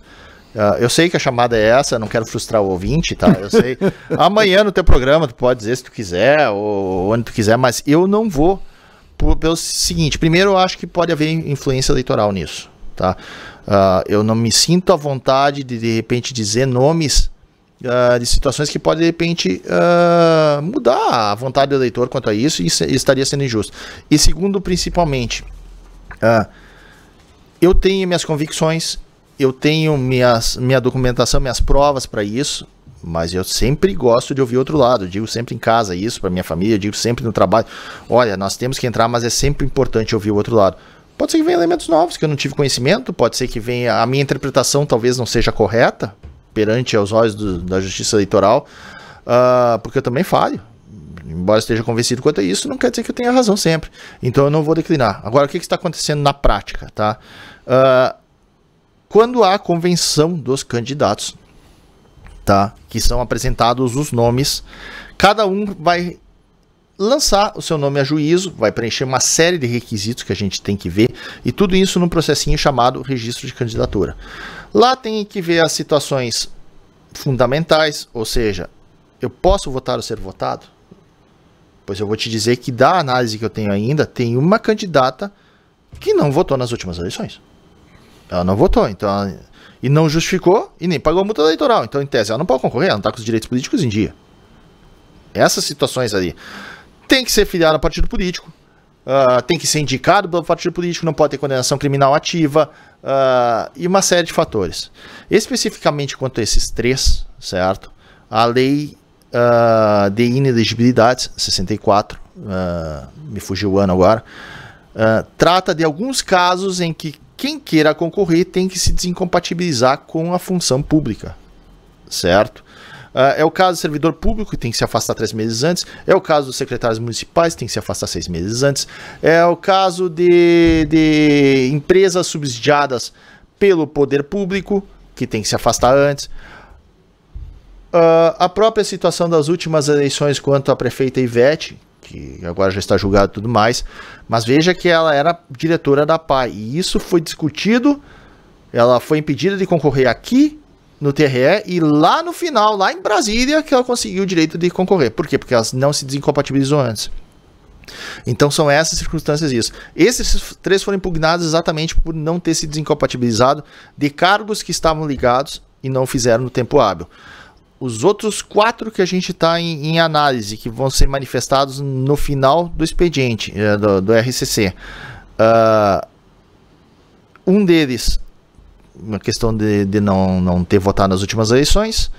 Uh, eu sei que a chamada é essa, não quero frustrar o ouvinte, tá? Eu sei. [laughs] Amanhã no teu programa, tu pode dizer se tu quiser, ou onde tu quiser, mas eu não vou. Por, pelo seguinte, primeiro eu acho que pode haver influência eleitoral nisso, tá? Uh, eu não me sinto à vontade de de repente dizer nomes uh, de situações que podem de repente mudar a vontade do eleitor quanto a isso e, se, e estaria sendo injusto. E segundo, principalmente, eu tenho minhas convicções, eu tenho minhas, minha documentação, minhas provas para isso, mas eu sempre gosto de ouvir outro lado. Eu digo sempre em casa isso para minha família, eu digo sempre no trabalho. Olha, nós temos que entrar, mas é sempre importante ouvir o outro lado. Pode ser que venha elementos novos que eu não tive conhecimento, pode ser que venha a minha interpretação talvez não seja correta perante aos olhos do, da Justiça Eleitoral, uh, porque eu também falho. Embora esteja convencido quanto a isso, não quer dizer que eu tenha razão sempre. Então eu não vou declinar. Agora, o que está acontecendo na prática, tá? Uh, quando há a convenção dos candidatos, tá? Que são apresentados os nomes, cada um vai lançar o seu nome a juízo, vai preencher uma série de requisitos que a gente tem que ver, e tudo isso num processinho chamado registro de candidatura. Lá tem que ver as situações fundamentais, ou seja, eu posso votar ou ser votado? Pois eu vou te dizer que da análise que eu tenho ainda, tem uma candidata que não votou nas últimas eleições. Ela não votou, então. Ela... E não justificou e nem pagou a multa eleitoral. Então, em tese, ela não pode concorrer, ela não está com os direitos políticos em dia. Essas situações ali. Tem que ser filiado a partido político, uh, tem que ser indicado pelo partido político, não pode ter condenação criminal ativa uh, e uma série de fatores. Especificamente quanto a esses três, certo? A lei uh, de inelegibilidade, 64, me fugiu o ano agora, trata de alguns casos em que quem queira concorrer tem que se desincompatibilizar com a função pública, certo? Ah, é o caso do servidor público, que tem que se afastar três meses antes. É o caso dos secretários municipais, que tem que se afastar seis meses antes. É o caso de, de empresas subsidiadas pelo poder público, que tem que se afastar antes. Uh, a própria situação das últimas eleições quanto à prefeita Ivete, que agora já está julgado e tudo mais. Mas veja que ela era diretora da PAI. E isso foi discutido. Ela foi impedida de concorrer aqui no TRE e lá no final, lá em Brasília, que ela conseguiu o direito de concorrer. Por quê? Porque elas não se desincompatibilizou antes. Então são essas circunstâncias isso. Esses três foram impugnados exatamente por não ter se desincompatibilizado de cargos que estavam ligados e não fizeram no tempo hábil os outros quatro que a gente está em, em, análise, que vão ser manifestados no final do expediente, eh, do, do RCC. Uh, ah, um deles, uma questão de, de, não, não ter votado nas últimas eleições.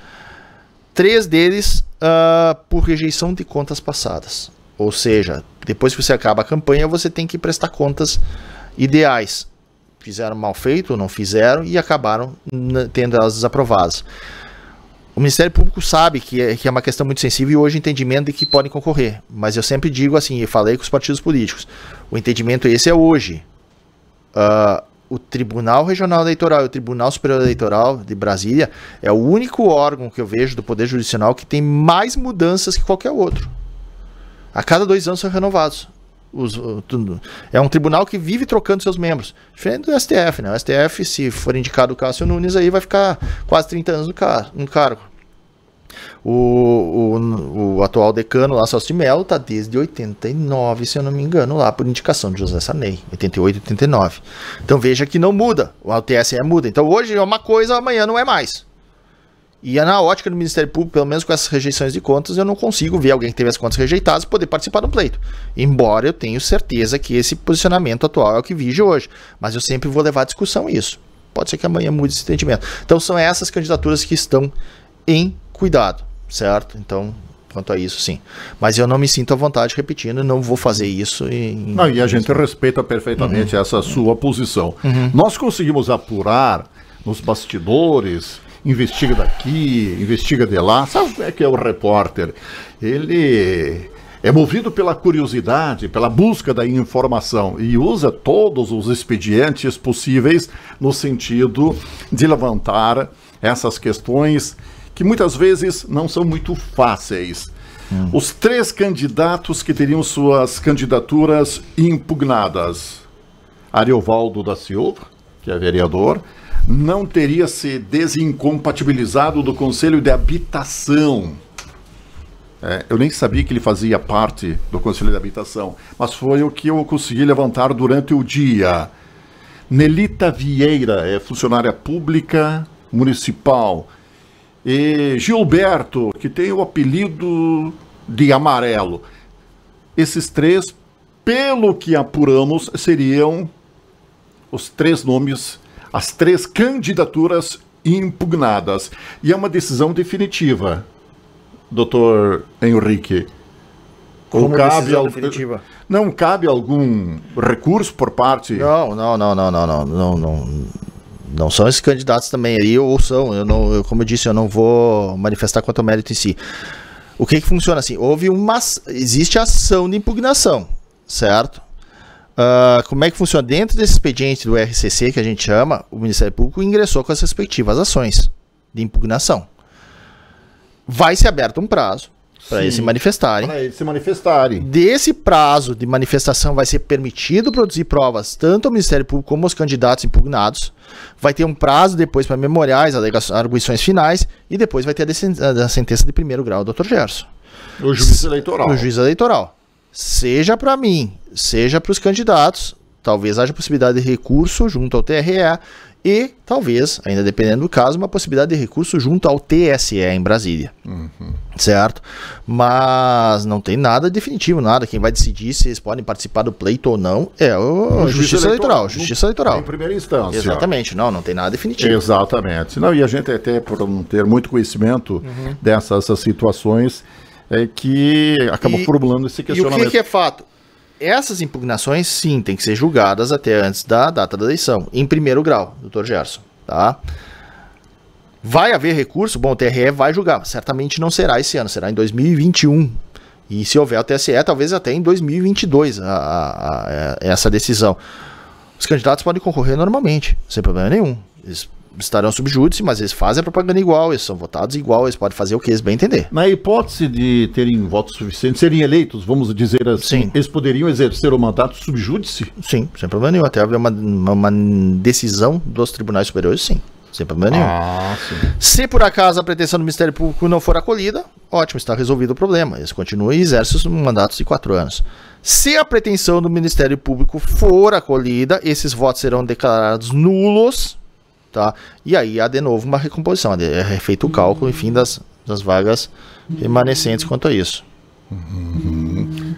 Três deles uh, por rejeição de contas passadas. Ou seja, depois que você acaba a campanha, você tem que prestar contas ideais. Fizeram mal feito, não fizeram e acabaram tendo elas desaprovadas. O Ministério Público sabe que é, que é uma questão muito sensível e hoje o entendimento de que podem concorrer. Mas eu sempre digo assim, e falei com os partidos políticos, o entendimento é esse é hoje. Uh, o Tribunal Regional Eleitoral e o Tribunal Superior Eleitoral de Brasília é o único órgão que eu vejo do Poder Judicial que tem mais mudanças que qualquer outro. A cada dois anos são renovados. Os, é um tribunal que vive trocando seus membros. Diferente do STF, né? O STF, se for indicado o Cássio Nunes, aí vai ficar quase 30 anos no, car no cargo. O, o, o, atual decano lá, Celso de Mello, está desde 89, se eu não me engano, lá por indicação de José Sanei, 88, 89. Então veja que não muda, o TSE muda. Então hoje é uma coisa, amanhã não é mais. E é na ótica do Ministério Público, pelo menos com essas rejeições de contas, eu não consigo ver alguém que teve as contas rejeitadas poder participar do pleito. Embora eu tenha certeza que esse posicionamento atual é o que vige hoje. Mas eu sempre vou levar à discussão isso. Pode ser que amanhã mude esse entendimento. Então são essas candidaturas que estão em cuidado, certo? Então, quanto a isso, sim. Mas eu não me sinto à vontade repetindo, não vou fazer isso. E, não, e a gente respeita perfeitamente uhum. essa sua posição. Uhum. Nós conseguimos apurar nos bastidores, investiga daqui, investiga de lá. Sabe como é que é o repórter? Ele é movido pela curiosidade, pela busca da informação e usa todos os expedientes possíveis no sentido de levantar essas questões que muitas vezes não são muito fáceis. Hum. Os três candidatos que teriam suas candidaturas impugnadas: Ariovaldo da Silva, que é vereador, não teria se desincompatibilizado do Conselho de Habitação. É, eu nem sabia que ele fazia parte do Conselho de Habitação, mas foi o que eu consegui levantar durante o dia. Nelita Vieira é funcionária pública municipal, e Gilberto, que tem o apelido de Amarelo. Esses três, pelo que apuramos, seriam os três nomes, as três candidaturas impugnadas. E é uma decisão definitiva, doutor Henrique. Como Ou cabe al... definitiva? Não cabe algum recurso por parte. não, não, não, não, não, não, não não são esses candidatos também aí, ou são, eu não, eu, como eu disse, eu não vou manifestar quanto ao mérito em si. O que que funciona assim? Houve uma, existe ação de impugnação, certo? Uh, como é que funciona? Dentro desse expediente do RCC, que a gente chama, o Ministério Público ingressou com as respectivas ações de impugnação. Vai ser aberto um prazo, para eles se manifestarem. Para eles se manifestarem. Desse prazo de manifestação vai ser permitido produzir provas tanto ao Ministério Público como aos candidatos impugnados. Vai ter um prazo depois para memoriais, arguições finais e depois vai ter a, a sentença de primeiro grau doutor Gerson. O juiz eleitoral. O juiz eleitoral. Seja para mim, seja para os candidatos, talvez haja possibilidade de recurso junto ao TRE, e talvez, ainda dependendo do caso, uma possibilidade de recurso junto ao TSE em Brasília. Uhum. Certo? Mas não tem nada definitivo, nada. Quem vai decidir se eles podem participar do pleito ou não é o, o Justiça Eleitoral. eleitoral Justiça Eleitoral. Em primeira instância. Exatamente, não, não tem nada definitivo. Exatamente. Não, e a gente até por não ter muito conhecimento uhum. dessas situações é que acabou e, formulando esse questionamento. E o que, que é fato? essas impugnações, sim, têm que ser julgadas até antes da data da eleição, em primeiro grau, doutor Gerson, tá? Vai haver recurso? Bom, o TRE vai julgar, certamente não será esse ano, será em 2021. E se houver o TSE, talvez até em 2022 a, a, a, essa decisão. Os candidatos podem concorrer normalmente, sem problema nenhum. Eles estarão subjúdice, mas eles fazem a propaganda igual, eles são votados igual, eles podem fazer o que eles bem entender. Na hipótese de terem votos suficientes, serem eleitos, vamos dizer assim, Sim. eles poderiam exercer o mandato subjúdice? Sim, sem problema nenhum. Até haver uma, uma decisão dos tribunais superiores, sim. Sem problema nenhum. Ah, Se por acaso a pretensão do Ministério Público não for acolhida, ótimo, está resolvido o problema. Eles continuam e exercem os mandatos de quatro anos. Se a pretensão do Ministério Público for acolhida, esses votos serão declarados nulos Tá? E aí há de novo uma recomposição, é feito o cálculo, enfim, das, das vagas remanescentes quanto a isso. Uhum.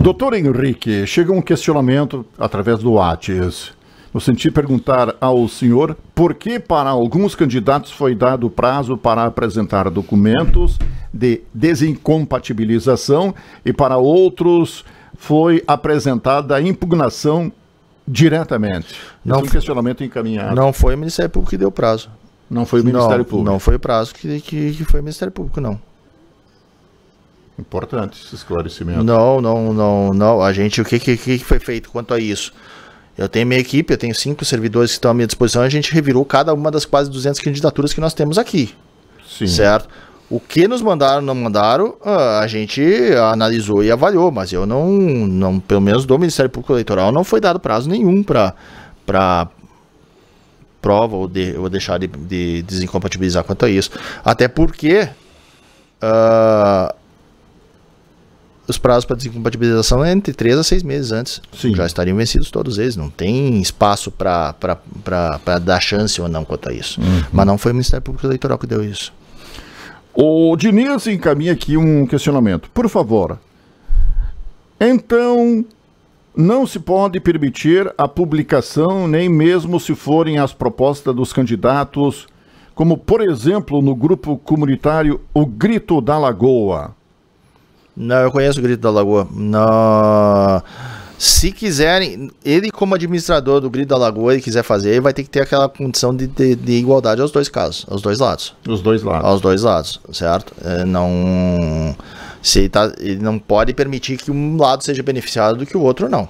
Doutor Henrique, chega um questionamento através do ATIS. Eu senti perguntar ao senhor por que para alguns candidatos foi dado prazo para apresentar documentos de desincompatibilização e para outros foi apresentada a impugnação Diretamente. Não Esse é foi questionamento encaminhado. Não foi o Ministério Público que deu prazo. Não foi o Ministério não, Público. Não foi o prazo que, que, que foi o Ministério Público, não. Importante esse esclarecimento. Não, não, não, não. A gente, o que, que, que foi feito quanto a isso? Eu tenho minha equipe, eu tenho cinco servidores que estão à minha disposição, a gente revirou cada uma das quase 200 candidaturas que nós temos aqui. Sim. Certo? O que nos mandaram, não mandaram, ah, a gente analisou e avaliou, mas eu não, não pelo menos do Ministério Público Eleitoral, não foi dado prazo nenhum para pra prova ou, de, ou deixar de, de, desincompatibilizar quanto a isso. Até porque uh, os prazos para desincompatibilização é entre 3 a 6 meses antes. Sim. Já estariam vencidos todos eles. Não tem espaço para dar chance ou não quanto a isso. Uhum. Mas não foi o Ministério Público Eleitoral que deu isso. O Diniz encaminha aqui um questionamento. Por favor. Então, não se pode permitir a publicação, nem mesmo se forem as propostas dos candidatos, como, por exemplo, no grupo comunitário O Grito da Lagoa. Não, eu conheço o Grito da Lagoa. Não. Se quiserem, ele como administrador do grid da Lagoa, ele quiser fazer, ele vai ter que ter aquela condição de, de, de igualdade aos dois casos, aos dois lados. Os dois lados. Aos dois lados, certo? É, não, se ele, tá, ele não pode permitir que um lado seja beneficiado do que o outro não.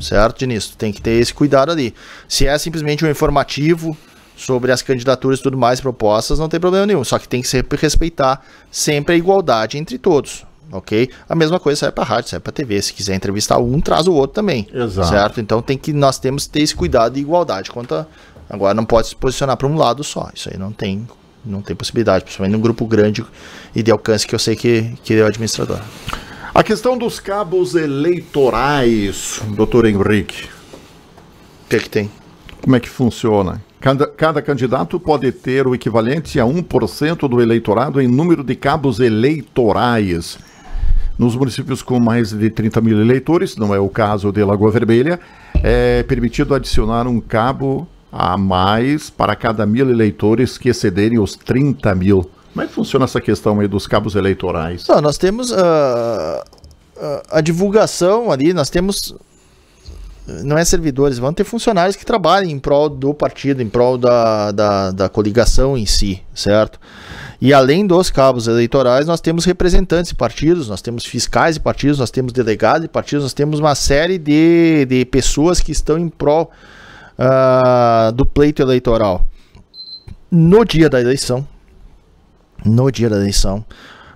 Certo, Diniz? Tem que ter esse cuidado ali. Se é simplesmente um informativo sobre as candidaturas e tudo mais propostas, não tem problema nenhum. Só que tem que sempre respeitar sempre a igualdade entre todos ok? A mesma coisa serve para rádio, serve para TV. Se quiser entrevistar um, traz o outro também. Exato. Certo? Então tem que nós temos que ter esse cuidado e igualdade. Quanto a, agora não pode se posicionar para um lado só. Isso aí não tem não tem possibilidade, principalmente num grupo grande e de alcance que eu sei que que é o administrador. A questão dos cabos eleitorais, doutor Henrique. O que, é que tem? Como é que funciona? Cada, cada, candidato pode ter o equivalente a 1% do eleitorado em número de cabos eleitorais. Nos municípios com mais de 30 mil eleitores, não é o caso de Lagoa Vermelha, é permitido adicionar um cabo a mais para cada mil eleitores que excederem os 30 mil. Como é que funciona essa questão aí dos cabos eleitorais? Não, nós temos uh, a divulgação ali, nós temos não é servidores, vão ter funcionários que trabalhem em prol do partido, em prol da, da, da coligação em si, certo? E além dos cabos eleitorais, nós temos representantes de partidos, nós temos fiscais de partidos, nós temos delegados de partidos, nós temos uma série de, de pessoas que estão em prol uh, do pleito eleitoral. No dia da eleição, no dia da eleição,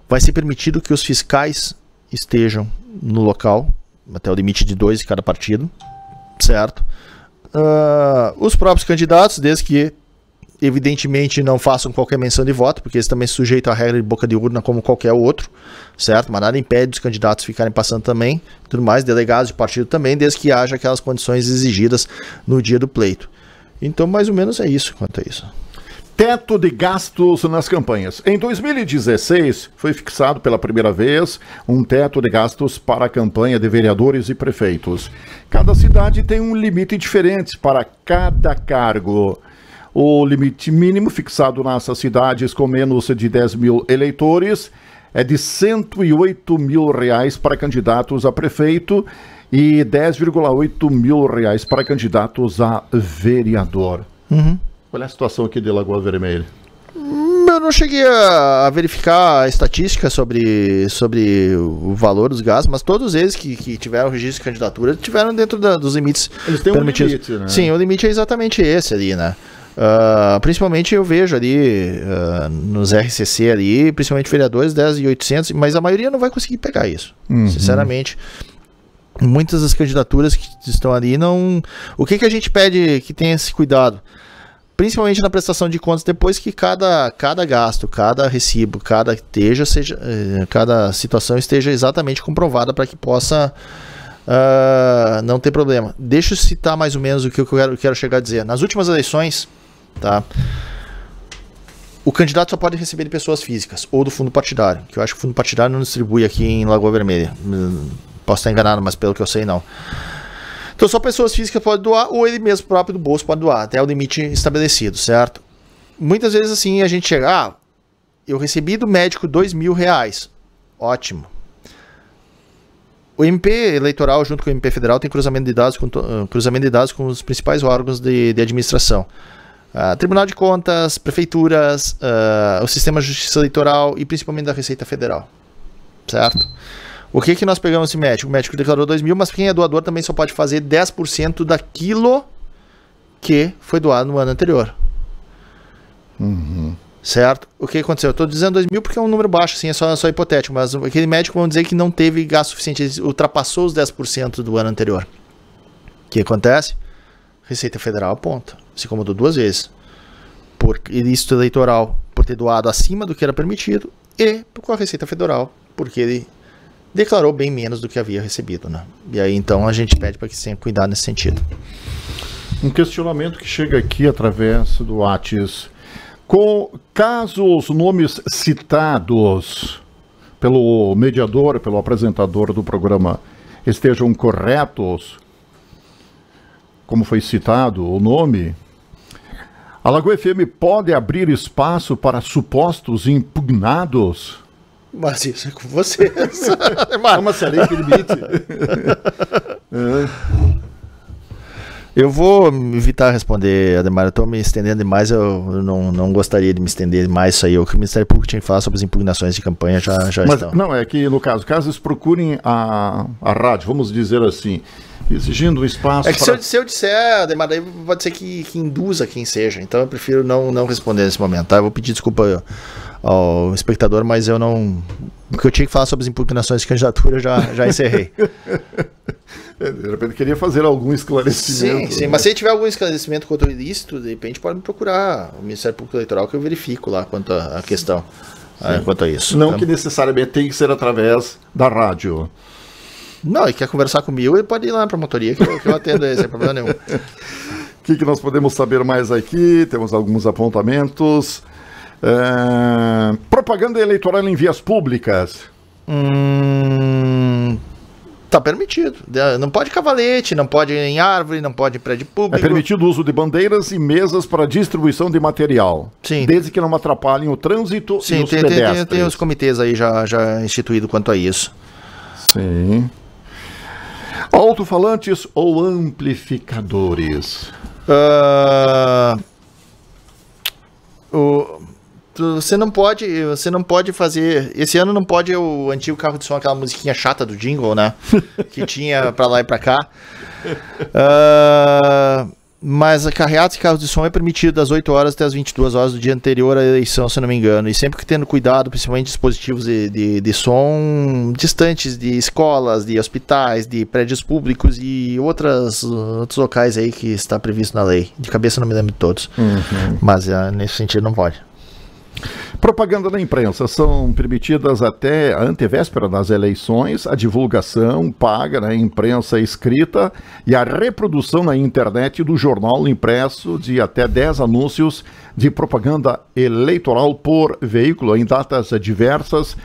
vai ser permitido que os fiscais estejam no local, até o limite de dois de cada partido, certo? Uh, os próprios candidatos, desde que evidentemente não façam qualquer menção de voto, porque eles também são sujeitos à regra de boca de urna como qualquer outro, certo? Mas nada impede os candidatos ficarem passando também, tudo mais, delegados de partido também, desde que haja aquelas condições exigidas no dia do pleito. Então, mais ou menos é isso quanto a isso. Teto de gastos nas campanhas. Em 2016, foi fixado pela primeira vez um teto de gastos para a campanha de vereadores e prefeitos. Cada cidade tem um limite diferente para cada cargo. O limite mínimo fixado nessas cidades com menos de 10 mil eleitores é de 108 mil reais para candidatos a prefeito e 10,8 mil reais para candidatos a vereador. Uhum. Qual é a situação aqui de Lagoa Vermelha? Hum, eu não cheguei a, verificar a estatística sobre, sobre o valor dos gastos, mas todos eles que, que tiveram registro de candidatura tiveram dentro da, dos limites. Eles têm permitidos. um limite, né? Sim, o limite é exatamente esse ali, né? Uh, principalmente eu vejo ali uh, nos RCC ali, principalmente vereadores 10 e 800, mas a maioria não vai conseguir pegar isso, uhum. sinceramente. Muitas das candidaturas que estão ali não. O que, que a gente pede que tenha esse cuidado? Principalmente na prestação de contas, depois que cada, cada gasto, cada recibo, cada esteja, seja, eh, cada situação esteja exatamente comprovada para que possa uh, não ter problema. Deixa eu citar mais ou menos o que eu quero, quero chegar a dizer. Nas últimas eleições, tá? O candidato só pode receber de pessoas físicas ou do fundo partidário, que eu acho que o fundo partidário não distribui aqui em Lagoa Vermelha. Hum, posso estar enganado, mas pelo que eu sei, não. Então só pessoas físicas podem doar ou ele mesmo próprio do bolso pode doar, até o limite estabelecido, certo? Muitas vezes assim a gente chega, ah, eu recebi do médico dois mil reais, ótimo. O MP eleitoral junto com o MP federal tem cruzamento de dados com, hum, cruzamento de dados com os principais órgãos de, de administração. Ah, Tribunal de Contas, prefeituras, uh, o sistema de justiça eleitoral e principalmente da Receita Federal. Certo? O que, que nós pegamos esse médico? O médico declarou 2 mil, mas quem é doador também só pode fazer 10% daquilo que foi doado no ano anterior. Uhum. Certo? O que aconteceu? Eu estou dizendo 2 mil porque é um número baixo, assim, é só, só hipotético, mas aquele médico, vamos dizer que não teve gasto suficiente, ultrapassou os 10% do ano anterior. O que acontece? Receita Federal aponta. Se incomodou duas vezes. Por ilícito eleitoral, por ter doado acima do que era permitido, e com a Receita Federal, porque ele declarou bem menos do que havia recebido. Né? E aí então a gente pede para que tenha cuidado nesse sentido. Um questionamento que chega aqui através do Atis. Com caso os nomes citados pelo mediador, pelo apresentador do programa estejam corretos, como foi citado o nome, a Lagoa FM pode abrir espaço para supostos impugnados? Mas isso é com vocês. [laughs] é uma série que limite. [laughs] É. Eu vou evitar responder, Ademar. Eu estou me estendendo demais. Eu não, não gostaria de me estender mais isso aí. O que o Ministério Público tinha que falar sobre as impugnações de campanha já, já Mas, estão. Não, é que, no caso, caso eles procurem a, a rádio, vamos dizer assim, exigindo um espaço. É que pra... se, eu, se eu disser, Ademar, daí pode ser que, que, induza quem seja. Então eu prefiro não, não responder nesse momento, tá? Eu vou pedir desculpa ao espectador, mas eu não. O que eu tinha que falar sobre as impugnações de candidatura já, já encerrei. [laughs] É, de repente queria fazer algum esclarecimento. Sim, sim, né? mas se tiver algum esclarecimento quanto ilícito, de repente pode me procurar o Ministério Público Eleitoral que eu verifico lá quanto à questão. É, sim. Quanto a isso. Não então... que necessariamente tem que ser através da rádio. Não, e quer conversar comigo, ele pode ir lá na promotoria que eu, que eu atendo aí, sem problema nenhum. O [laughs] que, que, nós podemos saber mais aqui? Temos alguns apontamentos. É, propaganda eleitoral em vias públicas. Hum, tá permitido. Não pode cavalete, não pode em árvore, não pode em prédio é público. É permitido o uso de bandeiras e mesas para distribuição de material. Sim. Desde que não atrapalhem o trânsito Sim, e os tem, pedestres. Sim, tem, tem, tem os comitês aí já, já instituído quanto a isso. Sim. Alto-falantes ou amplificadores? Uh, o, você não pode, você não pode fazer. Esse ano não pode o antigo carro de som aquela musiquinha chata do jingle, né? [laughs] que tinha para lá e para cá. Uh, mas a carreata e carros de som é permitido das 8 horas até as 22 horas do dia anterior à eleição, se não me engano. E sempre que tendo cuidado, principalmente dispositivos de, de, de som distantes de escolas, de hospitais, de prédios públicos e outras, outros locais aí que está previsto na lei. De cabeça não me lembro de todos, uhum. mas uh, nesse sentido não pode. Propaganda na imprensa são permitidas até a antevéspera das eleições, a divulgação paga na né, imprensa escrita e a reprodução na internet do jornal impresso de até 10 anúncios de propaganda eleitoral por veículo em datas diversas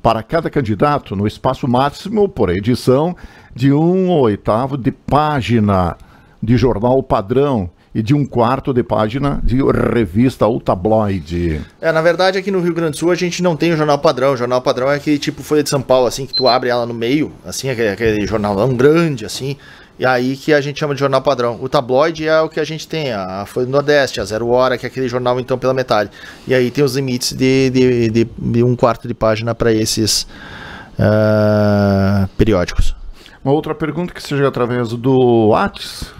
para cada candidato, no espaço máximo por edição de um oitavo de página de jornal padrão e de um quarto de página de revista ou tabloide. É, na verdade aqui no Rio Grande do Sul a gente não tem o jornal padrão. O jornal padrão é aquele tipo folha de São Paulo, assim, que tu abre ela no meio, assim, aquele, aquele jornalão grande, assim. E aí que a gente chama de jornal padrão. O tabloide é o que a gente tem, a Folha do Nordeste, a Zero Hora, que é aquele jornal então pela metade. E aí tem os limites de, de, de, de um quarto de página para esses uh, periódicos. Uma outra pergunta que seja através do WhatsApp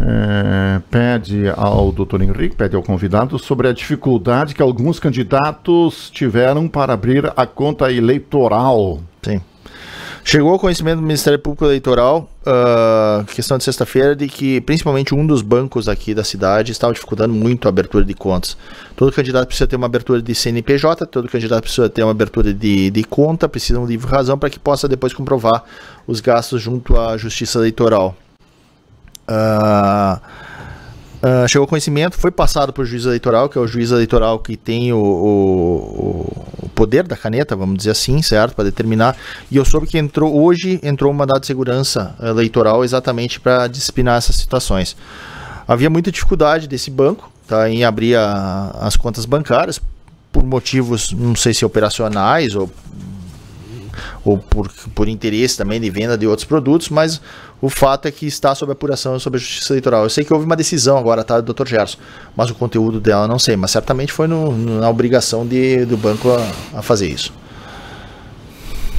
é, pede ao doutor Henrique, pede ao convidado, sobre a dificuldade que alguns candidatos tiveram para abrir a conta eleitoral. Sim. Chegou ao conhecimento do Ministério Público Eleitoral, uh, questão de sexta-feira, de que principalmente um dos bancos aqui da cidade estava dificultando muito a abertura de contas. Todo candidato precisa ter uma abertura de CNPJ, todo candidato precisa ter uma abertura de, de conta, precisa de um livro razão para que possa depois comprovar os gastos junto à Justiça Eleitoral. Uh, uh, chegou ao conhecimento, foi passado para o juiz eleitoral, que é o juiz eleitoral que tem o, o, o poder da caneta, vamos dizer assim, certo? Para determinar. E eu soube que entrou hoje entrou um mandado de segurança eleitoral exatamente para disciplinar essas situações. Havia muita dificuldade desse banco tá, em abrir a, as contas bancárias por motivos, não sei se operacionais ou ou por, por interesse também de venda de outros produtos, mas o fato é que está sob apuração sobre sob a justiça eleitoral. Eu sei que houve uma decisão agora, tá, doutor Dr. Gerson, mas o conteúdo dela não sei, mas certamente foi no, na obrigação de, do banco a, a fazer isso.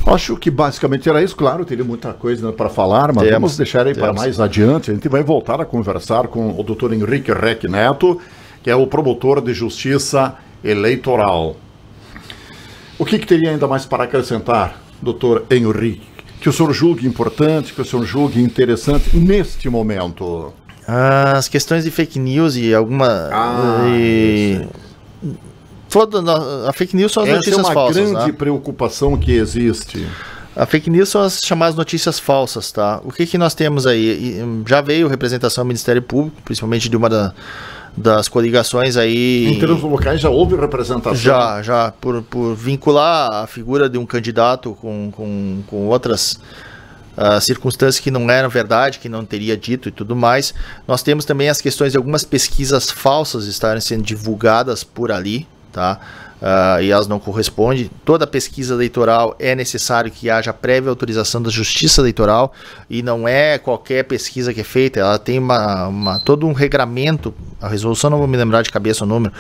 Acho que basicamente era isso. Claro, teria muita coisa para falar, mas temos, vamos deixar aí temos. para mais adiante. A gente vai voltar a conversar com o doutor Henrique Rec Neto, que é o promotor de justiça eleitoral. O que, que teria ainda mais para acrescentar, doutor Henrique? que o senhor julgue importante, que o senhor julgue interessante neste momento? As questões de fake news e alguma. Ah, e... Toda, a fake news são as Essa é notícias falsas. É uma falsas, grande né? preocupação que existe. A fake news são as chamadas notícias falsas, tá? O que, que nós temos aí? Já veio representação do Ministério Público, principalmente de uma da, das coligações aí. Em termos locais já houve representação? Já, já. Por, por vincular a figura de um candidato com, com, com outras. Uh, circunstâncias que não eram verdade, que não teria dito e tudo mais. Nós temos também as questões de algumas pesquisas falsas estarem sendo divulgadas por ali, tá? uh, e elas não correspondem. Toda pesquisa eleitoral é necessário que haja prévia autorização da Justiça Eleitoral e não é qualquer pesquisa que é feita, ela tem uma, uma todo um regramento, a resolução não vou me lembrar de cabeça o número,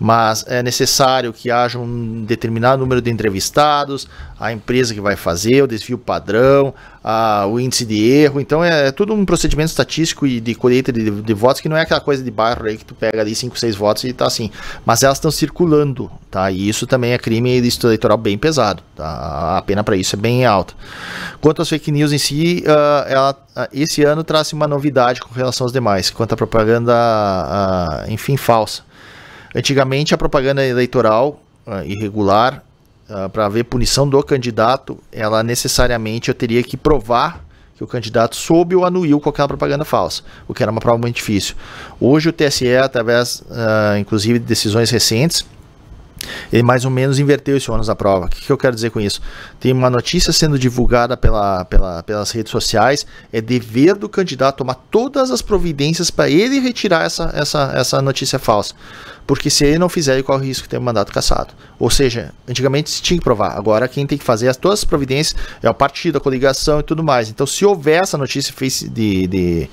mas é necessário que haja um determinado número de entrevistados, a empresa que vai fazer, o desvio padrão, a, o índice de erro. Então é, é tudo um procedimento estatístico e de colheita de, de, de, votos que não é aquela coisa de bairro aí que tu pega ali 5, 6 votos e tá assim. Mas elas estão circulando, tá? E isso também é crime e estudo eleitoral bem pesado, tá? A pena para isso é bem alta. Quanto às fake news em si, uh, ela, uh, esse ano traz uma novidade com relação aos demais, quanto à propaganda, uh, enfim, falsa. Antigamente a propaganda eleitoral uh, irregular uh, ah, para haver punição do candidato, ela necessariamente eu teria que provar que o candidato soube ou anuiu com aquela propaganda falsa, o que era uma prova muito difícil. Hoje o TSE, através, uh, inclusive, de decisões recentes, ele mais ou menos inverteu esse ônus da prova. O que, que eu quero dizer com isso? Tem uma notícia sendo divulgada pela, pela, pelas redes sociais, é dever do candidato tomar todas as providências para ele retirar essa, essa, essa notícia falsa. Porque se ele não fizer, ele corre o risco de ter um mandato cassado. Ou seja, antigamente se tinha que provar, agora quem tem que fazer as, todas as providências é o partido, a coligação e tudo mais. Então, se houver essa notícia de, de,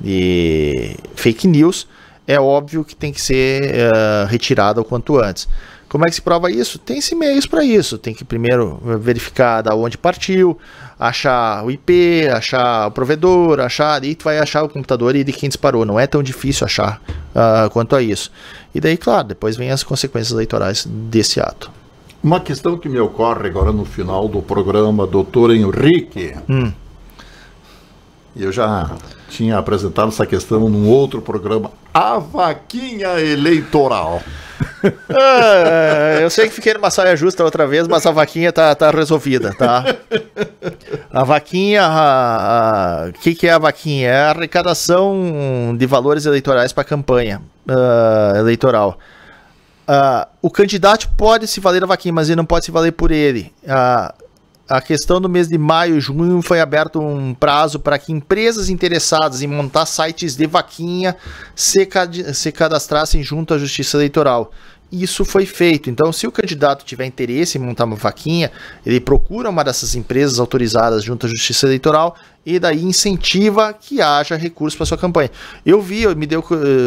de fake news, é óbvio que tem que ser uh, retirada o quanto antes. Como é que se prova isso? Tem-se meios para isso. Tem que primeiro verificar da onde partiu, achar o IP, achar o provedor, achar e tu vai achar o computador e de quem disparou. Não é tão difícil achar uh, quanto a isso. E daí, claro, depois vem as consequências eleitorais desse ato. Uma questão que me ocorre agora no final do programa, doutor Henrique. Hum eu já tinha apresentado essa questão num outro programa, a vaquinha eleitoral. [laughs] É, é, eu sei que fiquei numa saia justa outra vez, mas a vaquinha tá, tá resolvida, tá? A vaquinha, o que, que é a vaquinha? É a arrecadação de valores eleitorais para a campanha uh, eleitoral. Uh, o candidato pode se valer a vaquinha, mas ele não pode se valer por ele. Uh, a questão do mês de maio e junho foi aberto um prazo para que empresas interessadas em montar sites de vaquinha se, cad se cadastrassem junto à Justiça Eleitoral isso foi feito. Então, se o candidato tiver interesse em montar uma vaquinha, ele procura uma dessas empresas autorizadas junto à Justiça Eleitoral e daí incentiva que haja recurso para sua campanha. Eu vi, eu me deu,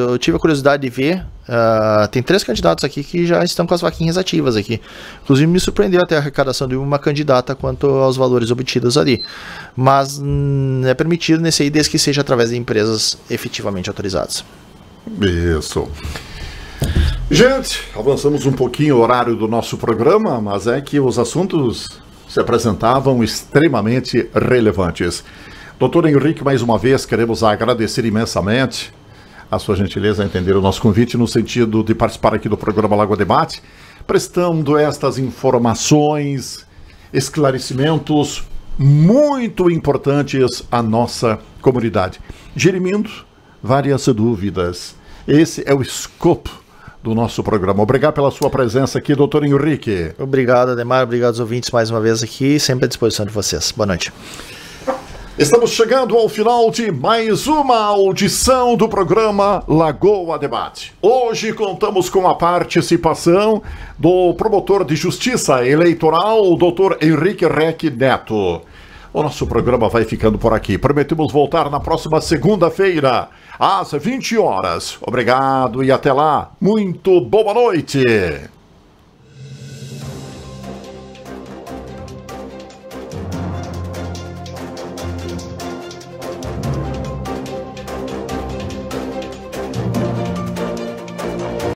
eu tive a curiosidade de ver. Uh, tem três candidatos aqui que já estão com as vaquinhas ativas aqui. Inclusive me surpreendeu até a arrecadação de uma candidata quanto aos valores obtidos ali. Mas hum, é permitido nesse aí desde que seja através de empresas efetivamente autorizadas. Isso. Gente, avançamos um pouquinho o horário do nosso programa, mas é que os assuntos se apresentavam extremamente relevantes. Doutor Henrique, mais uma vez queremos agradecer imensamente a sua gentileza em entender o nosso convite no sentido de participar aqui do programa Lagoa Debate, prestando estas informações, esclarecimentos muito importantes à nossa comunidade, gerimindo várias dúvidas. Esse é o escopo do nosso programa. Obrigado pela sua presença aqui, doutor Henrique. Obrigado, Ademar. Obrigado aos ouvintes mais uma vez aqui, sempre à disposição de vocês. Boa noite. Estamos chegando ao final de mais uma audição do programa Lagoa Debate. Hoje contamos com a participação do promotor de justiça eleitoral, o doutor Henrique Reck Neto. O nosso programa vai ficando por aqui. Prometemos voltar na próxima segunda-feira às 20 horas. Obrigado e até lá. Muito boa noite.